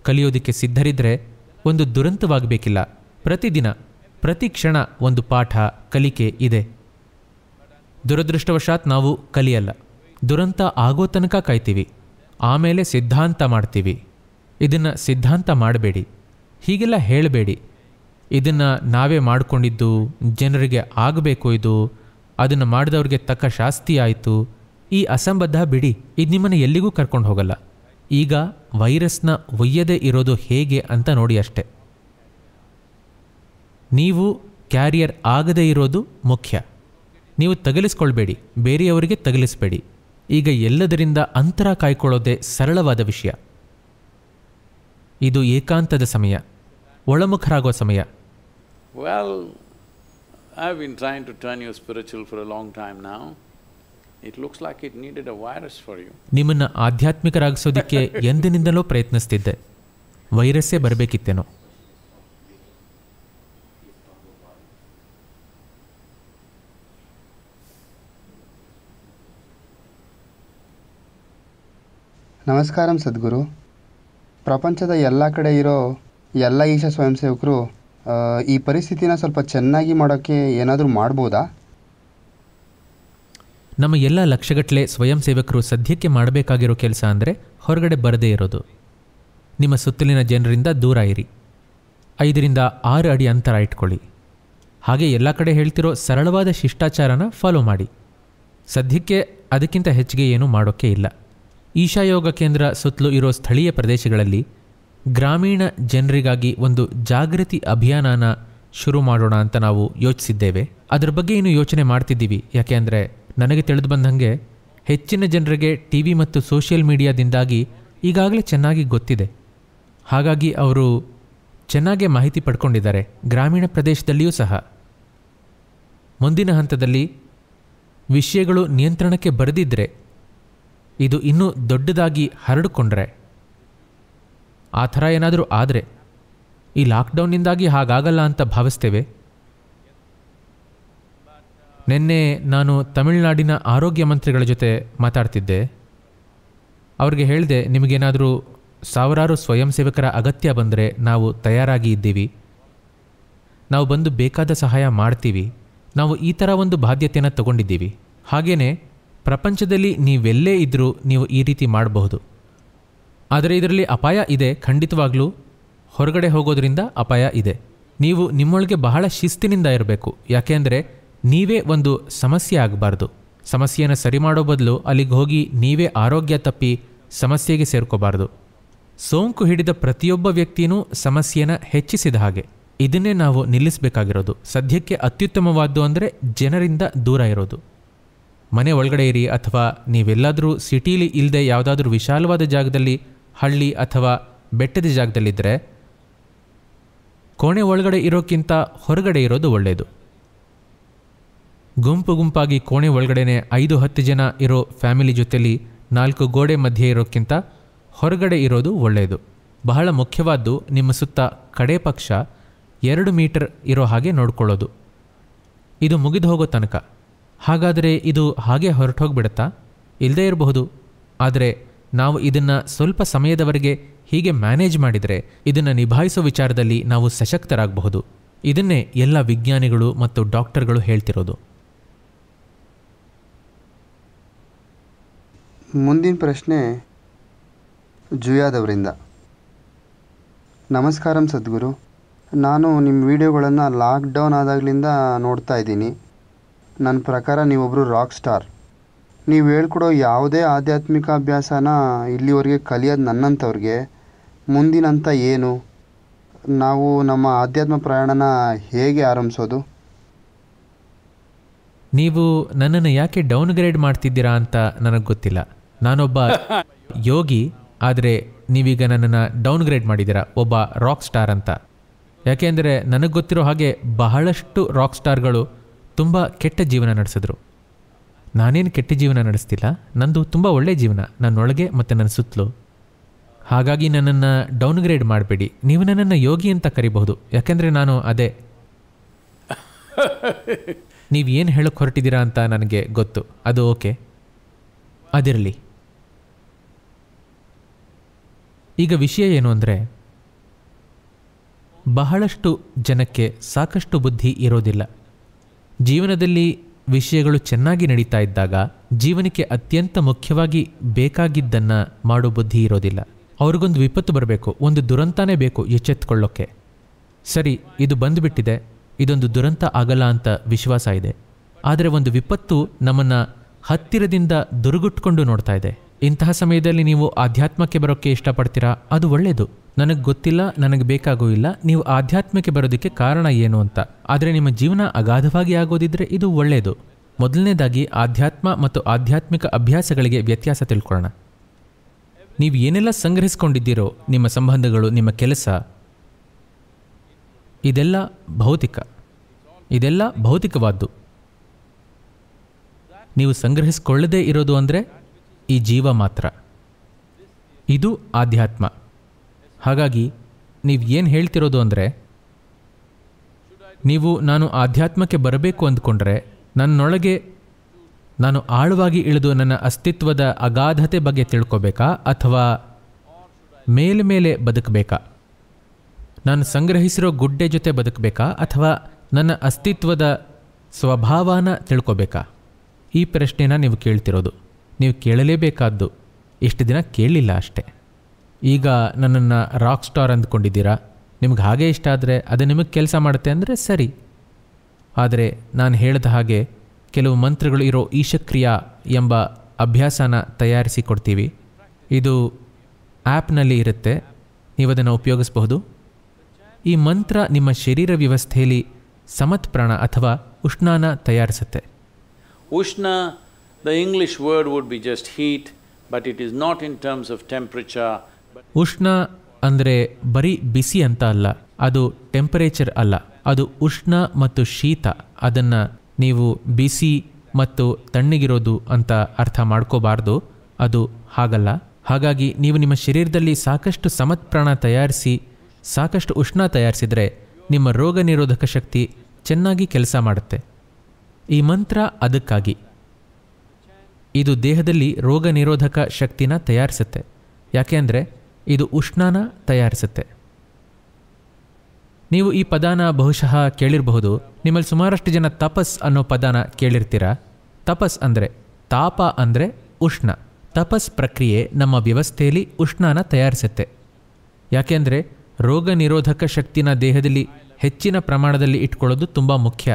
ಕಲಿಯೋದಕ್ಕೆ ಸಿದ್ಧರಿದ್ದರೆ ಒಂದು ದುರಂತವಾಗಬೇಕಿಲ್ಲ ಪ್ರತಿದಿನ ಪ್ರತಿ ಕ್ಷಣ ಒಂದು ಪಾಠ ಕಲಿಕೆ ಇದೆ ದುರದೃಷ್ಟವಶಾತ್ ನಾವು ಕಲಿಯಲ್ಲ ದುರಂತ ಆಗೋ ತನಕ ಕಾಯ್ತೀವಿ ಆಮೇಲೆ ಸಿದ್ಧಾಂತ ಮಾಡ್ತೀವಿ ಇದನ್ನು ಸಿದ್ಧಾಂತ ಮಾಡಬೇಡಿ ಹೀಗೆಲ್ಲ ಹೇಳಬೇಡಿ ಇದನ್ನು ನಾವೇ ಮಾಡಿಕೊಂಡಿದ್ದು ಜನರಿಗೆ ಆಗಬೇಕು ಇದು ಅದನ್ನು ಮಾಡಿದವ್ರಿಗೆ ತಕ್ಕ ಶಾಸ್ತಿ ಆಯಿತು ಈ ಅಸಂಬದ್ಧ ಬಿಡಿ ಇದು ನಿಮ್ಮನ್ನು ಎಲ್ಲಿಗೂ ಕರ್ಕೊಂಡು ಹೋಗಲ್ಲ ಈಗ ವೈರಸ್ನ ಒಯ್ಯದೆ ಇರೋದು ಹೇಗೆ ಅಂತ ನೋಡಿ ಅಷ್ಟೆ ನೀವು ಕ್ಯಾರಿಯರ್ ಆಗದೇ ಇರೋದು ಮುಖ್ಯ ನೀವು ತಗಲಿಸ್ಕೊಳ್ಬೇಡಿ ಬೇರೆಯವರಿಗೆ ತಗಲಿಸ್ಬೇಡಿ ಈಗ ಎಲ್ಲದರಿಂದ ಅಂತರ ಕಾಯ್ಕೊಳ್ಳೋದೆ ಸರಳವಾದ ವಿಷಯ ಇದು ಏಕಾಂತದ ಸಮಯ ಒಳಮುಖರಾಗುವ ಸಮಯ well I been train to turn you spiritual for a long time ನಾವು ನಿಮ್ಮನ್ನ ಆಧ್ಯಾತ್ಮಿಕರಾಗಿಸೋದಕ್ಕೆ ಎಂದಿನಿಂದಲೂ ಪ್ರಯತ್ನಿಸ್ತಿದ್ದೆ ವೈರಸ್ಸೇ ಬರಬೇಕಿತ್ತೇನೋ ನಮಸ್ಕಾರಂ ಸದ್ಗುರು ಪ್ರಪಂಚದ ಎಲ್ಲ ಕಡೆ ಇರೋ ಎಲ್ಲ ಈಶ ಸ್ವಯಂ ಸೇವಕರು ಈ ಪರಿಸ್ಥಿತಿನ ಸ್ವಲ್ಪ ಚೆನ್ನಾಗಿ ಮಾಡೋಕ್ಕೆ ಏನಾದರೂ ಮಾಡ್ಬೋದಾ ನಮ್ಮ ಎಲ್ಲ ಲಕ್ಷಗಟ್ಟಲೆ ಸ್ವಯಂ ಸೇವಕರು ಸದ್ಯಕ್ಕೆ ಮಾಡಬೇಕಾಗಿರೋ ಕೆಲಸ ಅಂದರೆ ಹೊರಗಡೆ ಬರದೇ ಇರೋದು ನಿಮ್ಮ ಸುತ್ತಲಿನ ಜನರಿಂದ ದೂರ ಇರಿ ಐದರಿಂದ ಆರು ಅಡಿ ಅಂತರ ಇಟ್ಕೊಳ್ಳಿ ಹಾಗೆ ಎಲ್ಲ ಕಡೆ ಹೇಳ್ತಿರೋ ಸರಳವಾದ ಶಿಷ್ಟಾಚಾರನ ಫಾಲೋ ಮಾಡಿ ಸದ್ಯಕ್ಕೆ ಅದಕ್ಕಿಂತ ಹೆಚ್ಚಿಗೆ ಏನೂ ಮಾಡೋಕ್ಕೆ ಇಲ್ಲ ಈಶಾಯೋಗ ಕೇಂದ್ರ ಸುತ್ತಲೂ ಇರೋ ಸ್ಥಳೀಯ ಪ್ರದೇಶಗಳಲ್ಲಿ ಗ್ರಾಮೀಣ ಜನರಿಗಾಗಿ ಒಂದು ಜಾಗೃತಿ ಅಭಿಯಾನನ ಶುರು ಮಾಡೋಣ ಅಂತ ನಾವು ಯೋಚಿಸಿದ್ದೇವೆ ಅದರ ಬಗ್ಗೆ ಇನ್ನೂ ಯೋಚನೆ ಮಾಡ್ತಿದ್ದೀವಿ ಯಾಕೆಂದರೆ ನನಗೆ ತಿಳಿದು ಬಂದಂಗೆ ಹೆಚ್ಚಿನ ಜನರಿಗೆ ಟಿ ವಿ ಮತ್ತು ಸೋಷಿಯಲ್ ಮೀಡಿಯಾದಿಂದಾಗಿ ಈಗಾಗಲೇ ಚೆನ್ನಾಗಿ ಗೊತ್ತಿದೆ ಹಾಗಾಗಿ ಅವರು ಚೆನ್ನಾಗೇ ಮಾಹಿತಿ ಪಡ್ಕೊಂಡಿದ್ದಾರೆ ಗ್ರಾಮೀಣ ಪ್ರದೇಶದಲ್ಲಿಯೂ ಸಹ ಮುಂದಿನ ಹಂತದಲ್ಲಿ ವಿಷಯಗಳು ನಿಯಂತ್ರಣಕ್ಕೆ ಬರೆದಿದ್ದರೆ ಇದು ಇನ್ನೂ ದೊಡ್ಡದಾಗಿ ಹರಡಿಕೊಂಡ್ರೆ ಆ ಥರ ಏನಾದರೂ ಆದರೆ ಈ ಲಾಕ್ಡೌನ್ನಿಂದಾಗಿ ಹಾಗಾಗಲ್ಲ ಅಂತ ಭಾವಿಸ್ತೇವೆ ನಿನ್ನೆ ನಾನು ತಮಿಳುನಾಡಿನ ಆರೋಗ್ಯ ಮಂತ್ರಿಗಳ ಜೊತೆ ಮಾತಾಡ್ತಿದ್ದೆ ಅವ್ರಿಗೆ ಹೇಳಿದೆ ನಿಮಗೇನಾದರೂ ಸಾವಿರಾರು ಸ್ವಯಂ ಸೇವಕರ ಅಗತ್ಯ ಬಂದರೆ ನಾವು ತಯಾರಾಗಿ ಇದ್ದೀವಿ ನಾವು ಬಂದು ಬೇಕಾದ ಸಹಾಯ ಮಾಡ್ತೀವಿ ನಾವು ಈ ಥರ ಒಂದು ಬಾಧ್ಯತೆಯನ್ನು ತಗೊಂಡಿದ್ದೀವಿ ಹಾಗೆಯೇ ಪ್ರಪಂಚದಲ್ಲಿ ನೀವೆಲ್ಲೇ ಇದ್ದರೂ ನೀವು ಈ ರೀತಿ ಮಾಡಬಹುದು ಆದರೆ ಇದರಲ್ಲಿ ಅಪಾಯ ಇದೆ ಖಂಡಿತವಾಗಲೂ ಹೊರಗಡೆ ಹೋಗೋದ್ರಿಂದ ಅಪಾಯ ಇದೆ ನೀವು ನಿಮ್ಮೊಳಗೆ ಬಹಳ ಶಿಸ್ತಿನಿಂದ ಇರಬೇಕು ಯಾಕೆಂದರೆ ನೀವೇ ಒಂದು ಸಮಸ್ಯೆ ಆಗಬಾರ್ದು ಸಮಸ್ಯೆಯನ್ನು ಸರಿ ಮಾಡೋ ಬದಲು ಅಲ್ಲಿಗೆ ಹೋಗಿ ನೀವೇ ಆರೋಗ್ಯ ತಪ್ಪಿ ಸಮಸ್ಯೆಗೆ ಸೇರ್ಕೋಬಾರ್ದು ಸೋಂಕು ಹಿಡಿದ ಪ್ರತಿಯೊಬ್ಬ ವ್ಯಕ್ತಿಯೂ ಸಮಸ್ಯೆಯನ್ನು ಹೆಚ್ಚಿಸಿದ ಹಾಗೆ ಇದನ್ನೇ ನಾವು ನಿಲ್ಲಿಸಬೇಕಾಗಿರೋದು ಸದ್ಯಕ್ಕೆ ಅತ್ಯುತ್ತಮವಾದ್ದು ಅಂದರೆ ಜನರಿಂದ ದೂರ ಇರೋದು ಮನೆ ಒಳಗಡೆ ಇರಿ ಅಥವಾ ನೀವೆಲ್ಲಾದರೂ ಸಿಟೀಲಿ ಇಲ್ಲದೆ ಯಾವುದಾದ್ರೂ ವಿಶಾಲವಾದ ಜಾಗದಲ್ಲಿ ಹಳ್ಳಿ ಅಥವಾ ಬೆಟ್ಟದ ಜಾಗದಲ್ಲಿದ್ದರೆ ಕೋಣೆ ಒಳಗಡೆ ಇರೋಕ್ಕಿಂತ ಹೊರಗಡೆ ಇರೋದು ಒಳ್ಳೆಯದು ಗುಂಪು ಗುಂಪಾಗಿ ಕೋಣೆ ಒಳಗಡೆನೆ ಐದು ಹತ್ತು ಜನ ಇರೋ ಫ್ಯಾಮಿಲಿ ಜೊತೆಲಿ ನಾಲ್ಕು ಗೋಡೆ ಮಧ್ಯೆ ಇರೋಕ್ಕಿಂತ ಹೊರಗಡೆ ಇರೋದು ಒಳ್ಳೆಯದು ಬಹಳ ಮುಖ್ಯವಾದ್ದು ನಿಮ್ಮ ಸುತ್ತ ಕಡೆ ಪಕ್ಷ ಎರಡು ಮೀಟರ್ ಇರೋ ಹಾಗೆ ನೋಡ್ಕೊಳ್ಳೋದು ಇದು ಮುಗಿದು ಹೋಗೋ ತನಕ ಹಾಗಾದರೆ ಇದು ಹಾಗೆ ಹೊರಟೋಗ್ಬಿಡುತ್ತಾ ಇಲ್ಲದೇ ಇರಬಹುದು ಆದರೆ ನಾವು ಇದನ್ನು ಸ್ವಲ್ಪ ಸಮಯದವರೆಗೆ ಹೀಗೆ ಮ್ಯಾನೇಜ್ ಮಾಡಿದರೆ ಇದನ್ನು ನಿಭಾಯಿಸೋ ವಿಚಾರದಲ್ಲಿ ನಾವು ಸಶಕ್ತರಾಗಬಹುದು ಇದನ್ನೇ ಎಲ್ಲ ವಿಜ್ಞಾನಿಗಳು ಮತ್ತು ಡಾಕ್ಟರ್ಗಳು ಹೇಳ್ತಿರೋದು ಮುಂದಿನ ಪ್ರಶ್ನೆ ಜುಯಾದವರಿಂದ ನಮಸ್ಕಾರಂ ಸದ್ಗುರು ನಾನು ನಿಮ್ಮ ವಿಡಿಯೋಗಳನ್ನು ಲಾಕ್ಡೌನ್ ಆದಾಗಲಿಂದ ನೋಡ್ತಾ ಇದ್ದೀನಿ ನನ್ನ ಪ್ರಕಾರ ನೀವೊಬ್ಬರು ರಾಕ್ ಸ್ಟಾರ್ ನೀವು ಹೇಳ್ಕೊಡೋ ಯಾವುದೇ ಆಧ್ಯಾತ್ಮಿಕ ಅಭ್ಯಾಸನ ಇಲ್ಲಿವರೆಗೆ ಕಲಿಯೋದು ನನ್ನಂಥವ್ರಿಗೆ ಮುಂದಿನಂತ ಏನು ನಾವು ನಮ್ಮ ಆಧ್ಯಾತ್ಮ ಪ್ರಯಾಣನ ಹೇಗೆ ಆರಂಭಿಸೋದು ನೀವು ನನ್ನನ್ನು ಯಾಕೆ ಡೌನ್ಗ್ರೇಡ್ ಮಾಡ್ತಿದ್ದೀರಾ ಅಂತ ನನಗೆ ಗೊತ್ತಿಲ್ಲ ನಾನೊಬ್ಬ ಯೋಗಿ ಆದರೆ ನೀವೀಗ ನನ್ನನ್ನು ಡೌನ್ಗ್ರೇಡ್ ಮಾಡಿದ್ದೀರಾ ಒಬ್ಬ ರಾಕ್ ಸ್ಟಾರ್ ಅಂತ ಯಾಕೆಂದರೆ ನನಗೆ ಗೊತ್ತಿರೋ ಹಾಗೆ ಬಹಳಷ್ಟು ರಾಕ್ ಸ್ಟಾರ್ಗಳು ತುಂಬ ಕೆಟ್ಟ ಜೀವನ ನಡೆಸಿದ್ರು ನಾನೇನು ಕೆಟ್ಟ ಜೀವನ ನಡೆಸ್ತಿಲ್ಲ ನಂದು ತುಂಬ ಒಳ್ಳೆಯ ಜೀವನ ನನ್ನೊಳಗೆ ಮತ್ತು ನನ್ನ ಸುತ್ತಲೂ ಹಾಗಾಗಿ ನನ್ನನ್ನು ಡೌನ್ಗ್ರೇಡ್ ಮಾಡಬೇಡಿ ನೀವು ನನ್ನನ್ನು ಯೋಗಿ ಅಂತ ಕರಿಬಹುದು ಯಾಕೆಂದರೆ ನಾನು ಅದೇ ಏನು ಹೇಳಕ್ಕೆ ಹೊರಟಿದ್ದೀರಾ ಅಂತ ನನಗೆ ಗೊತ್ತು ಅದು ಓಕೆ ಅದಿರಲಿ ಈಗ ವಿಷಯ ಏನು ಅಂದರೆ ಬಹಳಷ್ಟು ಜನಕ್ಕೆ ಸಾಕಷ್ಟು ಬುದ್ಧಿ ಇರೋದಿಲ್ಲ ಜೀವನದಲ್ಲಿ ವಿಷಯಗಳು ಚೆನ್ನಾಗಿ ನಡೀತಾ ಇದ್ದಾಗ ಜೀವನಕ್ಕೆ ಅತ್ಯಂತ ಮುಖ್ಯವಾಗಿ ಬೇಕಾಗಿದ್ದನ್ನು ಮಾಡೋ ಬುದ್ಧಿ ಇರೋದಿಲ್ಲ ಅವ್ರಿಗೊಂದು ವಿಪತ್ತು ಬರಬೇಕು ಒಂದು ದುರಂತನೇ ಬೇಕು ಎಚ್ಚೆತ್ಕೊಳ್ಳೋಕ್ಕೆ ಸರಿ ಇದು ಬಂದುಬಿಟ್ಟಿದೆ ಇದೊಂದು ದುರಂತ ಆಗಲ್ಲ ಅಂತ ವಿಶ್ವಾಸ ಇದೆ ಆದರೆ ಒಂದು ವಿಪತ್ತು ನಮ್ಮನ್ನು ಹತ್ತಿರದಿಂದ ದುರುಗುಟ್ಕೊಂಡು ನೋಡ್ತಾ ಇದೆ ಇಂತಹ ಸಮಯದಲ್ಲಿ ನೀವು ಆಧ್ಯಾತ್ಮಕ್ಕೆ ಬರೋಕ್ಕೆ ಇಷ್ಟಪಡ್ತೀರಾ ಅದು ಒಳ್ಳೆಯದು ನನಗೆ ಗೊತ್ತಿಲ್ಲ ನನಗೆ ಬೇಕಾಗೂ ಇಲ್ಲ ನೀವು ಆಧ್ಯಾತ್ಮಕ್ಕೆ ಬರೋದಕ್ಕೆ ಕಾರಣ ಏನು ಅಂತ ಆದರೆ ನಿಮ್ಮ ಜೀವನ ಅಗಾಧವಾಗಿ ಆಗೋದಿದ್ರೆ ಇದು ಒಳ್ಳೆಯದು ಮೊದಲನೇದಾಗಿ ಆಧ್ಯಾತ್ಮ ಮತ್ತು ಆಧ್ಯಾತ್ಮಿಕ ಅಭ್ಯಾಸಗಳಿಗೆ ವ್ಯತ್ಯಾಸ ತಿಳ್ಕೊಳ್ಳೋಣ ನೀವು ಏನೆಲ್ಲ ಸಂಗ್ರಹಿಸ್ಕೊಂಡಿದ್ದೀರೋ ನಿಮ್ಮ ಸಂಬಂಧಗಳು ನಿಮ್ಮ ಕೆಲಸ ಇದೆಲ್ಲ ಭೌತಿಕ ಇದೆಲ್ಲ ಭೌತಿಕವಾದ್ದು ನೀವು ಸಂಗ್ರಹಿಸಿಕೊಳ್ಳದೇ ಇರೋದು ಅಂದರೆ ಈ ಜೀವ ಮಾತ್ರ ಇದು ಆಧ್ಯಾತ್ಮ ಹಾಗಾಗಿ ನೀವು ಏನು ಹೇಳ್ತಿರೋದು ಅಂದರೆ ನೀವು ನಾನು ಆಧ್ಯಾತ್ಮಕ್ಕೆ ಬರಬೇಕು ಅಂದ್ಕೊಂಡ್ರೆ ನನ್ನೊಳಗೆ ನಾನು ಆಳವಾಗಿ ಇಳಿದು ನನ್ನ ಅಸ್ತಿತ್ವದ ಅಗಾಧತೆ ಬಗ್ಗೆ ತಿಳ್ಕೊಬೇಕಾ ಅಥವಾ ಮೇಲೆ ಮೇಲೆ ಬದುಕಬೇಕಾ ನಾನು ಸಂಗ್ರಹಿಸಿರೋ ಗುಡ್ಡೆ ಜೊತೆ ಬದುಕಬೇಕಾ ಅಥವಾ ನನ್ನ ಅಸ್ತಿತ್ವದ ಸ್ವಭಾವನ ತಿಳ್ಕೊಬೇಕಾ ಈ ಪ್ರಶ್ನೆನ ನೀವು ಕೇಳ್ತಿರೋದು ನೀವು ಕೇಳಲೇಬೇಕಾದ್ದು ಇಷ್ಟು ದಿನ ಕೇಳಲಿಲ್ಲ ಅಷ್ಟೆ ಈಗ ನನ್ನನ್ನು ರಾಕ್ ಸ್ಟಾರ್ ಅಂದ್ಕೊಂಡಿದ್ದೀರಾ ನಿಮ್ಗೆ ಹಾಗೆ ಇಷ್ಟ ಆದರೆ ಅದು ನಿಮಗೆ ಕೆಲಸ ಮಾಡುತ್ತೆ ಅಂದರೆ ಸರಿ ಆದರೆ ನಾನು ಹೇಳಿದ ಹಾಗೆ ಕೆಲವು ಮಂತ್ರಗಳು ಇರೋ ಈಶಕ್ರಿಯಾ ಎಂಬ ಅಭ್ಯಾಸನ ತಯಾರಿಸಿ ಕೊಡ್ತೀವಿ ಇದು ಆ್ಯಪ್ನಲ್ಲಿ ಇರುತ್ತೆ ನೀವು ಅದನ್ನು ಉಪಯೋಗಿಸಬಹುದು ಈ ಮಂತ್ರ ನಿಮ್ಮ ಶರೀರ ವ್ಯವಸ್ಥೆಯಲ್ಲಿ ಸಮತ್ಪ್ರಾಣ ಅಥವಾ ಉಷ್ಣಾನ ತಯಾರಿಸುತ್ತೆ ಉಷ್ಣ The English word would be just heat, but it is not in terms of temperature. ಉಷ್ಣ ಅಂದರೆ ಬರೀ ಬಿಸಿ ಅಂತ ಅಲ್ಲ ಅದು ಟೆಂಪರೇಚರ್ ಅಲ್ಲ ಅದು ಉಷ್ಣ ಮತ್ತು ಶೀತ ಅದನ್ನು ನೀವು ಬಿಸಿ ಮತ್ತು ತಣ್ಣಗಿರೋದು ಅಂತ ಅರ್ಥ ಮಾಡ್ಕೋಬಾರ್ದು ಅದು ಹಾಗಲ್ಲ ಹಾಗಾಗಿ ನೀವು ನಿಮ್ಮ ಶರೀರದಲ್ಲಿ ಸಾಕಷ್ಟು ಸಮತ್ಪ್ರಾಣ ತಯಾರಿಸಿ ಸಾಕಷ್ಟು ಉಷ್ಣ ತಯಾರಿಸಿದರೆ ನಿಮ್ಮ ರೋಗ ನಿರೋಧಕ ಶಕ್ತಿ ಚೆನ್ನಾಗಿ ಕೆಲಸ ಮಾಡುತ್ತೆ ಈ ಮಂತ್ರ ಅದಕ್ಕಾಗಿ ಇದು ದೇಹದಲ್ಲಿ ರೋಗ ನಿರೋಧಕ ಶಕ್ತಿನ ತಯಾರಿಸುತ್ತೆ ಯಾಕೆಂದರೆ ಇದು ಉಷ್ಣಾನ ತಯಾರಿಸುತ್ತೆ ನೀವು ಈ ಪದಾನ ಬಹುಶಃ ಕೇಳಿರಬಹುದು ನಿಮ್ಮಲ್ಲಿ ಸುಮಾರಷ್ಟು ಜನ ತಪಸ್ ಅನ್ನೋ ಪದಾನ ಕೇಳಿರ್ತೀರಾ ತಪಸ್ ಅಂದರೆ ತಾಪ ಅಂದರೆ ಉಷ್ಣ ತಪಸ್ ಪ್ರಕ್ರಿಯೆ ನಮ್ಮ ವ್ಯವಸ್ಥೆಯಲ್ಲಿ ಉಷ್ಣಾನ ತಯಾರಿಸುತ್ತೆ ಯಾಕೆಂದರೆ ರೋಗ ನಿರೋಧಕ ಶಕ್ತಿನ ದೇಹದಲ್ಲಿ ಹೆಚ್ಚಿನ ಪ್ರಮಾಣದಲ್ಲಿ ಇಟ್ಕೊಳ್ಳೋದು ತುಂಬ ಮುಖ್ಯ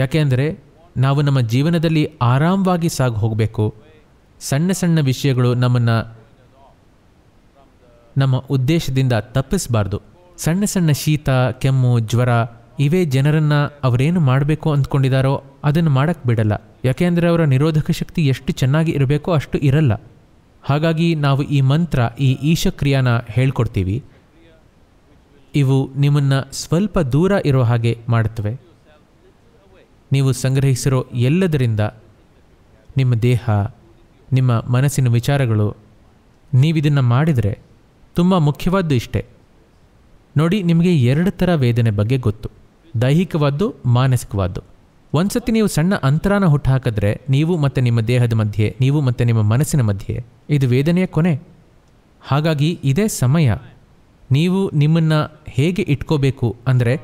ಯಾಕೆಂದರೆ ನಾವು ನಮ್ಮ ಜೀವನದಲ್ಲಿ ಆರಾಮವಾಗಿ ಸಾಗಿ ಹೋಗಬೇಕು ಸಣ್ಣ ಸಣ್ಣ ವಿಷಯಗಳು ನಮ್ಮನ್ನು ನಮ್ಮ ಉದ್ದೇಶದಿಂದ ತಪ್ಪಿಸಬಾರ್ದು ಸಣ್ಣ ಸಣ್ಣ ಶೀತ ಕೆಮ್ಮು ಜ್ವರ ಇವೇ ಜನರನ್ನು ಅವರೇನು ಮಾಡಬೇಕು ಅಂದ್ಕೊಂಡಿದ್ದಾರೋ ಅದನ್ನು ಮಾಡಕ್ಕೆ ಬಿಡಲ್ಲ ಯಾಕೆಂದರೆ ಅವರ ನಿರೋಧಕ ಶಕ್ತಿ ಎಷ್ಟು ಚೆನ್ನಾಗಿ ಇರಬೇಕೋ ಅಷ್ಟು ಇರಲ್ಲ ಹಾಗಾಗಿ ನಾವು ಈ ಮಂತ್ರ ಈ ಈಶಕ್ರಿಯಾನ ಹೇಳ್ಕೊಡ್ತೀವಿ ಇವು ನಿಮ್ಮನ್ನು ಸ್ವಲ್ಪ ದೂರ ಇರೋ ಹಾಗೆ ಮಾಡುತ್ತವೆ ನೀವು ಸಂಗ್ರಹಿಸಿರೋ ಎಲ್ಲದರಿಂದ ನಿಮ್ಮ ದೇಹ ನಿಮ್ಮ ಮನಸ್ಸಿನ ವಿಚಾರಗಳು ನೀವಿದನ್ನು ಮಾಡಿದರೆ ತುಂಬ ಮುಖ್ಯವಾದ್ದು ಇಷ್ಟೇ ನೋಡಿ ನಿಮಗೆ ಎರಡು ಥರ ವೇದನೆ ಬಗ್ಗೆ ಗೊತ್ತು ದೈಹಿಕವಾದ್ದು ಮಾನಸಿಕವಾದ್ದು ಸತಿ ನೀವು ಸಣ್ಣ ಅಂತರಾನ ಹುಟ್ಟುಹಾಕಿದ್ರೆ ನೀವು ಮತ್ತು ನಿಮ್ಮ ದೇಹದ ಮಧ್ಯೆ ನೀವು ಮತ್ತು ನಿಮ್ಮ ಮನಸ್ಸಿನ ಮಧ್ಯೆ ಇದು ವೇದನೆಯ ಕೊನೆ ಹಾಗಾಗಿ ಇದೇ ಸಮಯ ನೀವು ನಿಮ್ಮನ್ನು ಹೇಗೆ ಇಟ್ಕೋಬೇಕು ಅಂದರೆ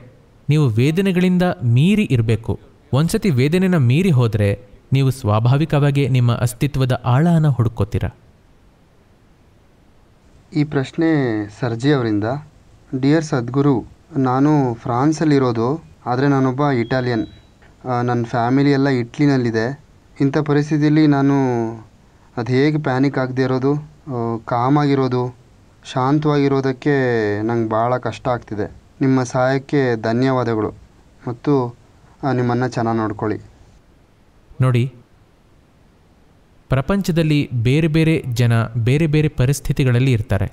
ನೀವು ವೇದನೆಗಳಿಂದ ಮೀರಿ ಇರಬೇಕು ಒಂದ್ಸತಿ ವೇದನೆನ ಮೀರಿ ಹೋದರೆ ನೀವು ಸ್ವಾಭಾವಿಕವಾಗಿ ನಿಮ್ಮ ಅಸ್ತಿತ್ವದ ಆಳನ ಹುಡುಕೋತೀರ ಈ ಪ್ರಶ್ನೆ ಸರ್ಜಿ ಅವರಿಂದ ಡಿಯರ್ ಸದ್ಗುರು ನಾನು ಫ್ರಾನ್ಸಲ್ಲಿರೋದು ಆದರೆ ನಾನೊಬ್ಬ ಇಟಾಲಿಯನ್ ನನ್ನ ಫ್ಯಾಮಿಲಿ ಎಲ್ಲ ಇಟ್ಲಿನಲ್ಲಿದೆ ಇಂಥ ಪರಿಸ್ಥಿತಿಯಲ್ಲಿ ನಾನು ಅದು ಹೇಗೆ ಪ್ಯಾನಿಕ್ ಆಗದೆ ಇರೋದು ಕಾಮಾಗಿರೋದು ಶಾಂತವಾಗಿರೋದಕ್ಕೆ ನಂಗೆ ಭಾಳ ಕಷ್ಟ ಆಗ್ತಿದೆ ನಿಮ್ಮ ಸಹಾಯಕ್ಕೆ ಧನ್ಯವಾದಗಳು ಮತ್ತು ನಿಮ್ಮನ್ನು ಚೆನ್ನಾಗಿ ನೋಡ್ಕೊಳ್ಳಿ ನೋಡಿ ಪ್ರಪಂಚದಲ್ಲಿ ಬೇರೆ ಬೇರೆ ಜನ ಬೇರೆ ಬೇರೆ ಪರಿಸ್ಥಿತಿಗಳಲ್ಲಿ ಇರ್ತಾರೆ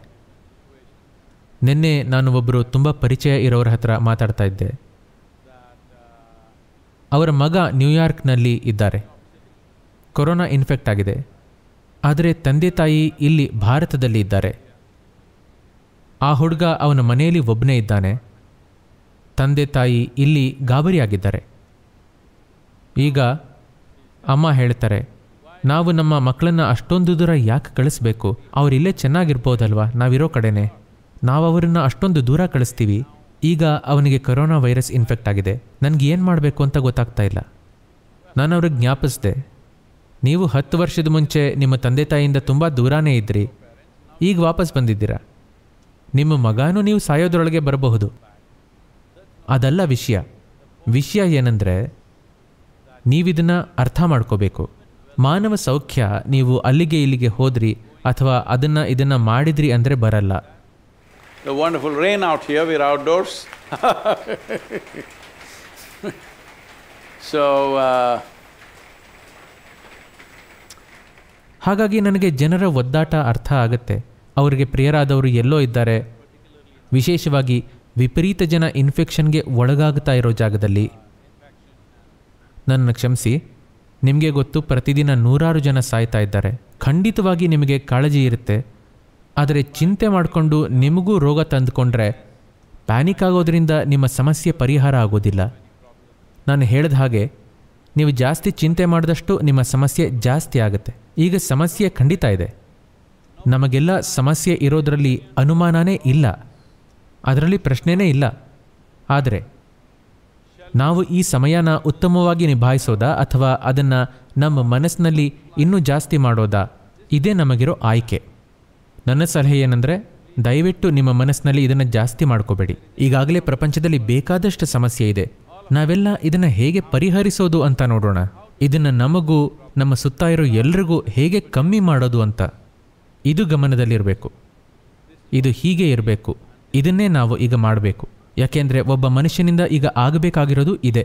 ನಿನ್ನೆ ನಾನು ಒಬ್ಬರು ತುಂಬ ಪರಿಚಯ ಇರೋರ ಹತ್ರ ಮಾತಾಡ್ತಾ ಇದ್ದೆ ಅವರ ಮಗ ನ್ಯೂಯಾರ್ಕ್ನಲ್ಲಿ ಇದ್ದಾರೆ ಕೊರೋನಾ ಇನ್ಫೆಕ್ಟ್ ಆಗಿದೆ ಆದರೆ ತಂದೆ ತಾಯಿ ಇಲ್ಲಿ ಭಾರತದಲ್ಲಿ ಇದ್ದಾರೆ ಆ ಹುಡುಗ ಅವನ ಮನೆಯಲ್ಲಿ ಒಬ್ಬನೇ ಇದ್ದಾನೆ ತಂದೆ ತಾಯಿ ಇಲ್ಲಿ ಗಾಬರಿಯಾಗಿದ್ದಾರೆ ಈಗ ಅಮ್ಮ ಹೇಳ್ತಾರೆ ನಾವು ನಮ್ಮ ಮಕ್ಕಳನ್ನು ಅಷ್ಟೊಂದು ದೂರ ಯಾಕೆ ಕಳಿಸ್ಬೇಕು ಅವರಿಲ್ಲೇ ಚೆನ್ನಾಗಿರ್ಬೋದಲ್ವಾ ನಾವಿರೋ ಕಡೆನೇ ನಾವು ಅವರನ್ನು ಅಷ್ಟೊಂದು ದೂರ ಕಳಿಸ್ತೀವಿ ಈಗ ಅವನಿಗೆ ಕೊರೋನಾ ವೈರಸ್ ಇನ್ಫೆಕ್ಟ್ ಆಗಿದೆ ನನಗೆ ಏನು ಮಾಡಬೇಕು ಅಂತ ಗೊತ್ತಾಗ್ತಾ ಇಲ್ಲ ನಾನು ಅವ್ರಿಗೆ ಜ್ಞಾಪಿಸ್ದೆ ನೀವು ಹತ್ತು ವರ್ಷದ ಮುಂಚೆ ನಿಮ್ಮ ತಂದೆ ತಾಯಿಯಿಂದ ತುಂಬ ದೂರನೇ ಇದ್ರಿ ಈಗ ವಾಪಸ್ ಬಂದಿದ್ದೀರಾ ನಿಮ್ಮ ಮಗನೂ ನೀವು ಸಾಯೋದ್ರೊಳಗೆ ಬರಬಹುದು ಅದಲ್ಲ ವಿಷಯ ವಿಷಯ ಏನಂದರೆ ನೀವಿದನ್ನು ಅರ್ಥ ಮಾಡ್ಕೋಬೇಕು ಮಾನವ ಸೌಖ್ಯ ನೀವು ಅಲ್ಲಿಗೆ ಇಲ್ಲಿಗೆ ಹೋದ್ರಿ ಅಥವಾ ಅದನ್ನು ಇದನ್ನು ಮಾಡಿದ್ರಿ ಅಂದರೆ ಬರಲ್ಲ ವಂಡರ್ಫುಲ್ ರೈನ್ ಔಟ್ ಹಿಯರ್ ಹಾಗಾಗಿ ನನಗೆ ಜನರ ಒದ್ದಾಟ ಅರ್ಥ ಆಗುತ್ತೆ ಅವರಿಗೆ ಪ್ರಿಯರಾದವರು ಎಲ್ಲೋ ಇದ್ದಾರೆ ವಿಶೇಷವಾಗಿ ವಿಪರೀತ ಜನ ಇನ್ಫೆಕ್ಷನ್ಗೆ ಒಳಗಾಗ್ತಾ ಇರೋ ಜಾಗದಲ್ಲಿ ನನ್ನನ್ನು ಕ್ಷಮಿಸಿ ನಿಮಗೆ ಗೊತ್ತು ಪ್ರತಿದಿನ ನೂರಾರು ಜನ ಸಾಯ್ತಾ ಇದ್ದಾರೆ ಖಂಡಿತವಾಗಿ ನಿಮಗೆ ಕಾಳಜಿ ಇರುತ್ತೆ ಆದರೆ ಚಿಂತೆ ಮಾಡಿಕೊಂಡು ನಿಮಗೂ ರೋಗ ತಂದುಕೊಂಡ್ರೆ ಪ್ಯಾನಿಕ್ ಆಗೋದರಿಂದ ನಿಮ್ಮ ಸಮಸ್ಯೆ ಪರಿಹಾರ ಆಗೋದಿಲ್ಲ ನಾನು ಹೇಳಿದ ಹಾಗೆ ನೀವು ಜಾಸ್ತಿ ಚಿಂತೆ ಮಾಡಿದಷ್ಟು ನಿಮ್ಮ ಸಮಸ್ಯೆ ಜಾಸ್ತಿ ಆಗುತ್ತೆ ಈಗ ಸಮಸ್ಯೆ ಖಂಡಿತ ಇದೆ ನಮಗೆಲ್ಲ ಸಮಸ್ಯೆ ಇರೋದರಲ್ಲಿ ಅನುಮಾನನೇ ಇಲ್ಲ ಅದರಲ್ಲಿ ಪ್ರಶ್ನೆನೇ ಇಲ್ಲ ಆದರೆ ನಾವು ಈ ಸಮಯನ ಉತ್ತಮವಾಗಿ ನಿಭಾಯಿಸೋದಾ ಅಥವಾ ಅದನ್ನು ನಮ್ಮ ಮನಸ್ಸಿನಲ್ಲಿ ಇನ್ನೂ ಜಾಸ್ತಿ ಮಾಡೋದಾ ಇದೇ ನಮಗಿರೋ ಆಯ್ಕೆ ನನ್ನ ಸಲಹೆ ಏನಂದರೆ ದಯವಿಟ್ಟು ನಿಮ್ಮ ಮನಸ್ಸಿನಲ್ಲಿ ಇದನ್ನು ಜಾಸ್ತಿ ಮಾಡ್ಕೋಬೇಡಿ ಈಗಾಗಲೇ ಪ್ರಪಂಚದಲ್ಲಿ ಬೇಕಾದಷ್ಟು ಸಮಸ್ಯೆ ಇದೆ ನಾವೆಲ್ಲ ಇದನ್ನು ಹೇಗೆ ಪರಿಹರಿಸೋದು ಅಂತ ನೋಡೋಣ ಇದನ್ನು ನಮಗೂ ನಮ್ಮ ಸುತ್ತ ಇರೋ ಎಲ್ರಿಗೂ ಹೇಗೆ ಕಮ್ಮಿ ಮಾಡೋದು ಅಂತ ಇದು ಗಮನದಲ್ಲಿರಬೇಕು ಇದು ಹೀಗೆ ಇರಬೇಕು ಇದನ್ನೇ ನಾವು ಈಗ ಮಾಡಬೇಕು ಯಾಕೆಂದರೆ ಒಬ್ಬ ಮನುಷ್ಯನಿಂದ ಈಗ ಆಗಬೇಕಾಗಿರೋದು ಇದೆ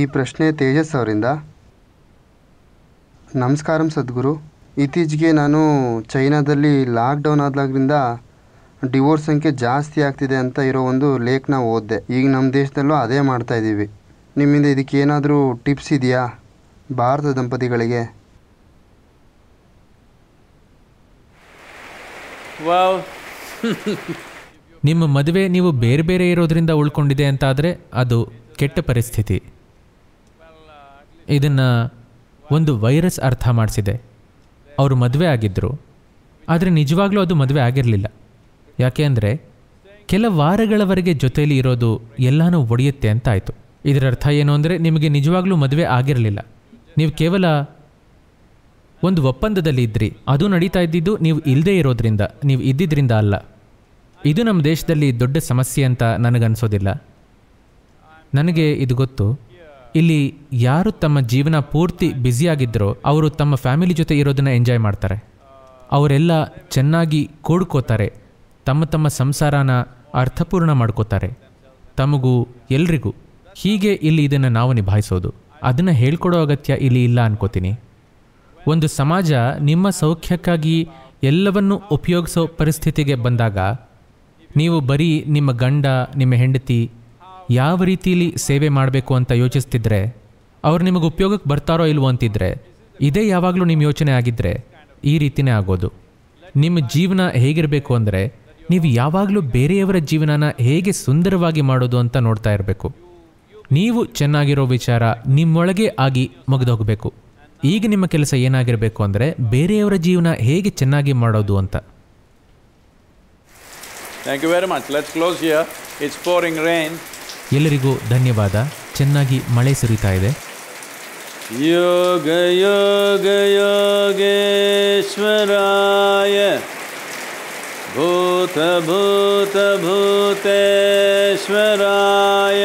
ಈ ಪ್ರಶ್ನೆ ತೇಜಸ್ ಅವರಿಂದ ನಮಸ್ಕಾರ ಸದ್ಗುರು ಇತ್ತೀಚೆಗೆ ನಾನು ಚೈನಾದಲ್ಲಿ ಲಾಕ್ಡೌನ್ ಆದಾಗ್ರಿಂದ ಡಿವೋರ್ಸ್ ಸಂಖ್ಯೆ ಜಾಸ್ತಿ ಆಗ್ತಿದೆ ಅಂತ ಇರೋ ಒಂದು ಲೇಖನ ಓದಿದೆ ಈಗ ನಮ್ಮ ದೇಶದಲ್ಲೂ ಅದೇ ಮಾಡ್ತಾ ಇದ್ದೀವಿ ನಿಮ್ಮಿಂದ ಇದಕ್ಕೆ ಏನಾದರೂ ಟಿಪ್ಸ್ ಇದೆಯಾ ಭಾರತ ದಂಪತಿಗಳಿಗೆ ನಿಮ್ಮ ಮದುವೆ ನೀವು ಬೇರೆ ಬೇರೆ ಇರೋದ್ರಿಂದ ಉಳ್ಕೊಂಡಿದೆ ಅಂತಾದರೆ ಅದು ಕೆಟ್ಟ ಪರಿಸ್ಥಿತಿ ಇದನ್ನು ಒಂದು ವೈರಸ್ ಅರ್ಥ ಮಾಡಿಸಿದೆ ಅವರು ಮದುವೆ ಆಗಿದ್ದರು ಆದರೆ ನಿಜವಾಗ್ಲೂ ಅದು ಮದುವೆ ಆಗಿರಲಿಲ್ಲ ಯಾಕೆ ಅಂದರೆ ಕೆಲ ವಾರಗಳವರೆಗೆ ಜೊತೆಯಲ್ಲಿ ಇರೋದು ಎಲ್ಲನೂ ಒಡೆಯುತ್ತೆ ಅಂತ ಆಯಿತು ಇದರ ಅರ್ಥ ಏನು ಅಂದರೆ ನಿಮಗೆ ನಿಜವಾಗ್ಲೂ ಮದುವೆ ಆಗಿರಲಿಲ್ಲ ನೀವು ಕೇವಲ ಒಂದು ಒಪ್ಪಂದದಲ್ಲಿ ಇದ್ರಿ ಅದು ನಡೀತಾ ಇದ್ದಿದ್ದು ನೀವು ಇಲ್ಲದೇ ಇರೋದ್ರಿಂದ ನೀವು ಇದ್ದಿದ್ದರಿಂದ ಅಲ್ಲ ಇದು ನಮ್ಮ ದೇಶದಲ್ಲಿ ದೊಡ್ಡ ಸಮಸ್ಯೆ ಅಂತ ನನಗನ್ಸೋದಿಲ್ಲ ನನಗೆ ಇದು ಗೊತ್ತು ಇಲ್ಲಿ ಯಾರು ತಮ್ಮ ಜೀವನ ಪೂರ್ತಿ ಬ್ಯುಸಿಯಾಗಿದ್ದರೋ ಅವರು ತಮ್ಮ ಫ್ಯಾಮಿಲಿ ಜೊತೆ ಇರೋದನ್ನು ಎಂಜಾಯ್ ಮಾಡ್ತಾರೆ ಅವರೆಲ್ಲ ಚೆನ್ನಾಗಿ ಕೂಡ್ಕೋತಾರೆ ತಮ್ಮ ತಮ್ಮ ಸಂಸಾರನ ಅರ್ಥಪೂರ್ಣ ಮಾಡ್ಕೋತಾರೆ ತಮಗೂ ಎಲ್ರಿಗೂ ಹೀಗೆ ಇಲ್ಲಿ ಇದನ್ನು ನಾವು ನಿಭಾಯಿಸೋದು ಅದನ್ನು ಹೇಳ್ಕೊಡೋ ಅಗತ್ಯ ಇಲ್ಲಿ ಇಲ್ಲ ಅನ್ಕೋತೀನಿ ಒಂದು ಸಮಾಜ ನಿಮ್ಮ ಸೌಖ್ಯಕ್ಕಾಗಿ ಎಲ್ಲವನ್ನೂ ಉಪಯೋಗಿಸೋ ಪರಿಸ್ಥಿತಿಗೆ ಬಂದಾಗ ನೀವು ಬರೀ ನಿಮ್ಮ ಗಂಡ ನಿಮ್ಮ ಹೆಂಡತಿ ಯಾವ ರೀತಿಯಲ್ಲಿ ಸೇವೆ ಮಾಡಬೇಕು ಅಂತ ಯೋಚಿಸ್ತಿದ್ರೆ ಅವ್ರು ನಿಮಗೆ ಉಪಯೋಗಕ್ಕೆ ಬರ್ತಾರೋ ಇಲ್ವೋ ಅಂತಿದ್ರೆ ಇದೇ ಯಾವಾಗಲೂ ನಿಮ್ಮ ಯೋಚನೆ ಆಗಿದ್ದರೆ ಈ ರೀತಿನೇ ಆಗೋದು ನಿಮ್ಮ ಜೀವನ ಹೇಗಿರಬೇಕು ಅಂದರೆ ನೀವು ಯಾವಾಗಲೂ ಬೇರೆಯವರ ಜೀವನನ ಹೇಗೆ ಸುಂದರವಾಗಿ ಮಾಡೋದು ಅಂತ ನೋಡ್ತಾ ಇರಬೇಕು ನೀವು ಚೆನ್ನಾಗಿರೋ ವಿಚಾರ ನಿಮ್ಮೊಳಗೆ ಆಗಿ ಮುಗಿದೋಗಬೇಕು ಈಗ ನಿಮ್ಮ ಕೆಲಸ ಏನಾಗಿರಬೇಕು ಅಂದರೆ ಬೇರೆಯವರ ಜೀವನ ಹೇಗೆ ಚೆನ್ನಾಗಿ ಮಾಡೋದು ಅಂತ thank you very much let's close here it's pouring rain ಎಲ್ಲರಿಗೂ ಧನ್ಯವಾದ ಚೆನ್ನಾಗಿ ಮಳೆ ಸುರಿತಾ ಇದೆ ಯೋಗ ಯೋಗ ಯೋಗೇಶ್ವರಾಯ ಭೂತ ಭೂತ ಭೂತೇಶ್ವರಾಯ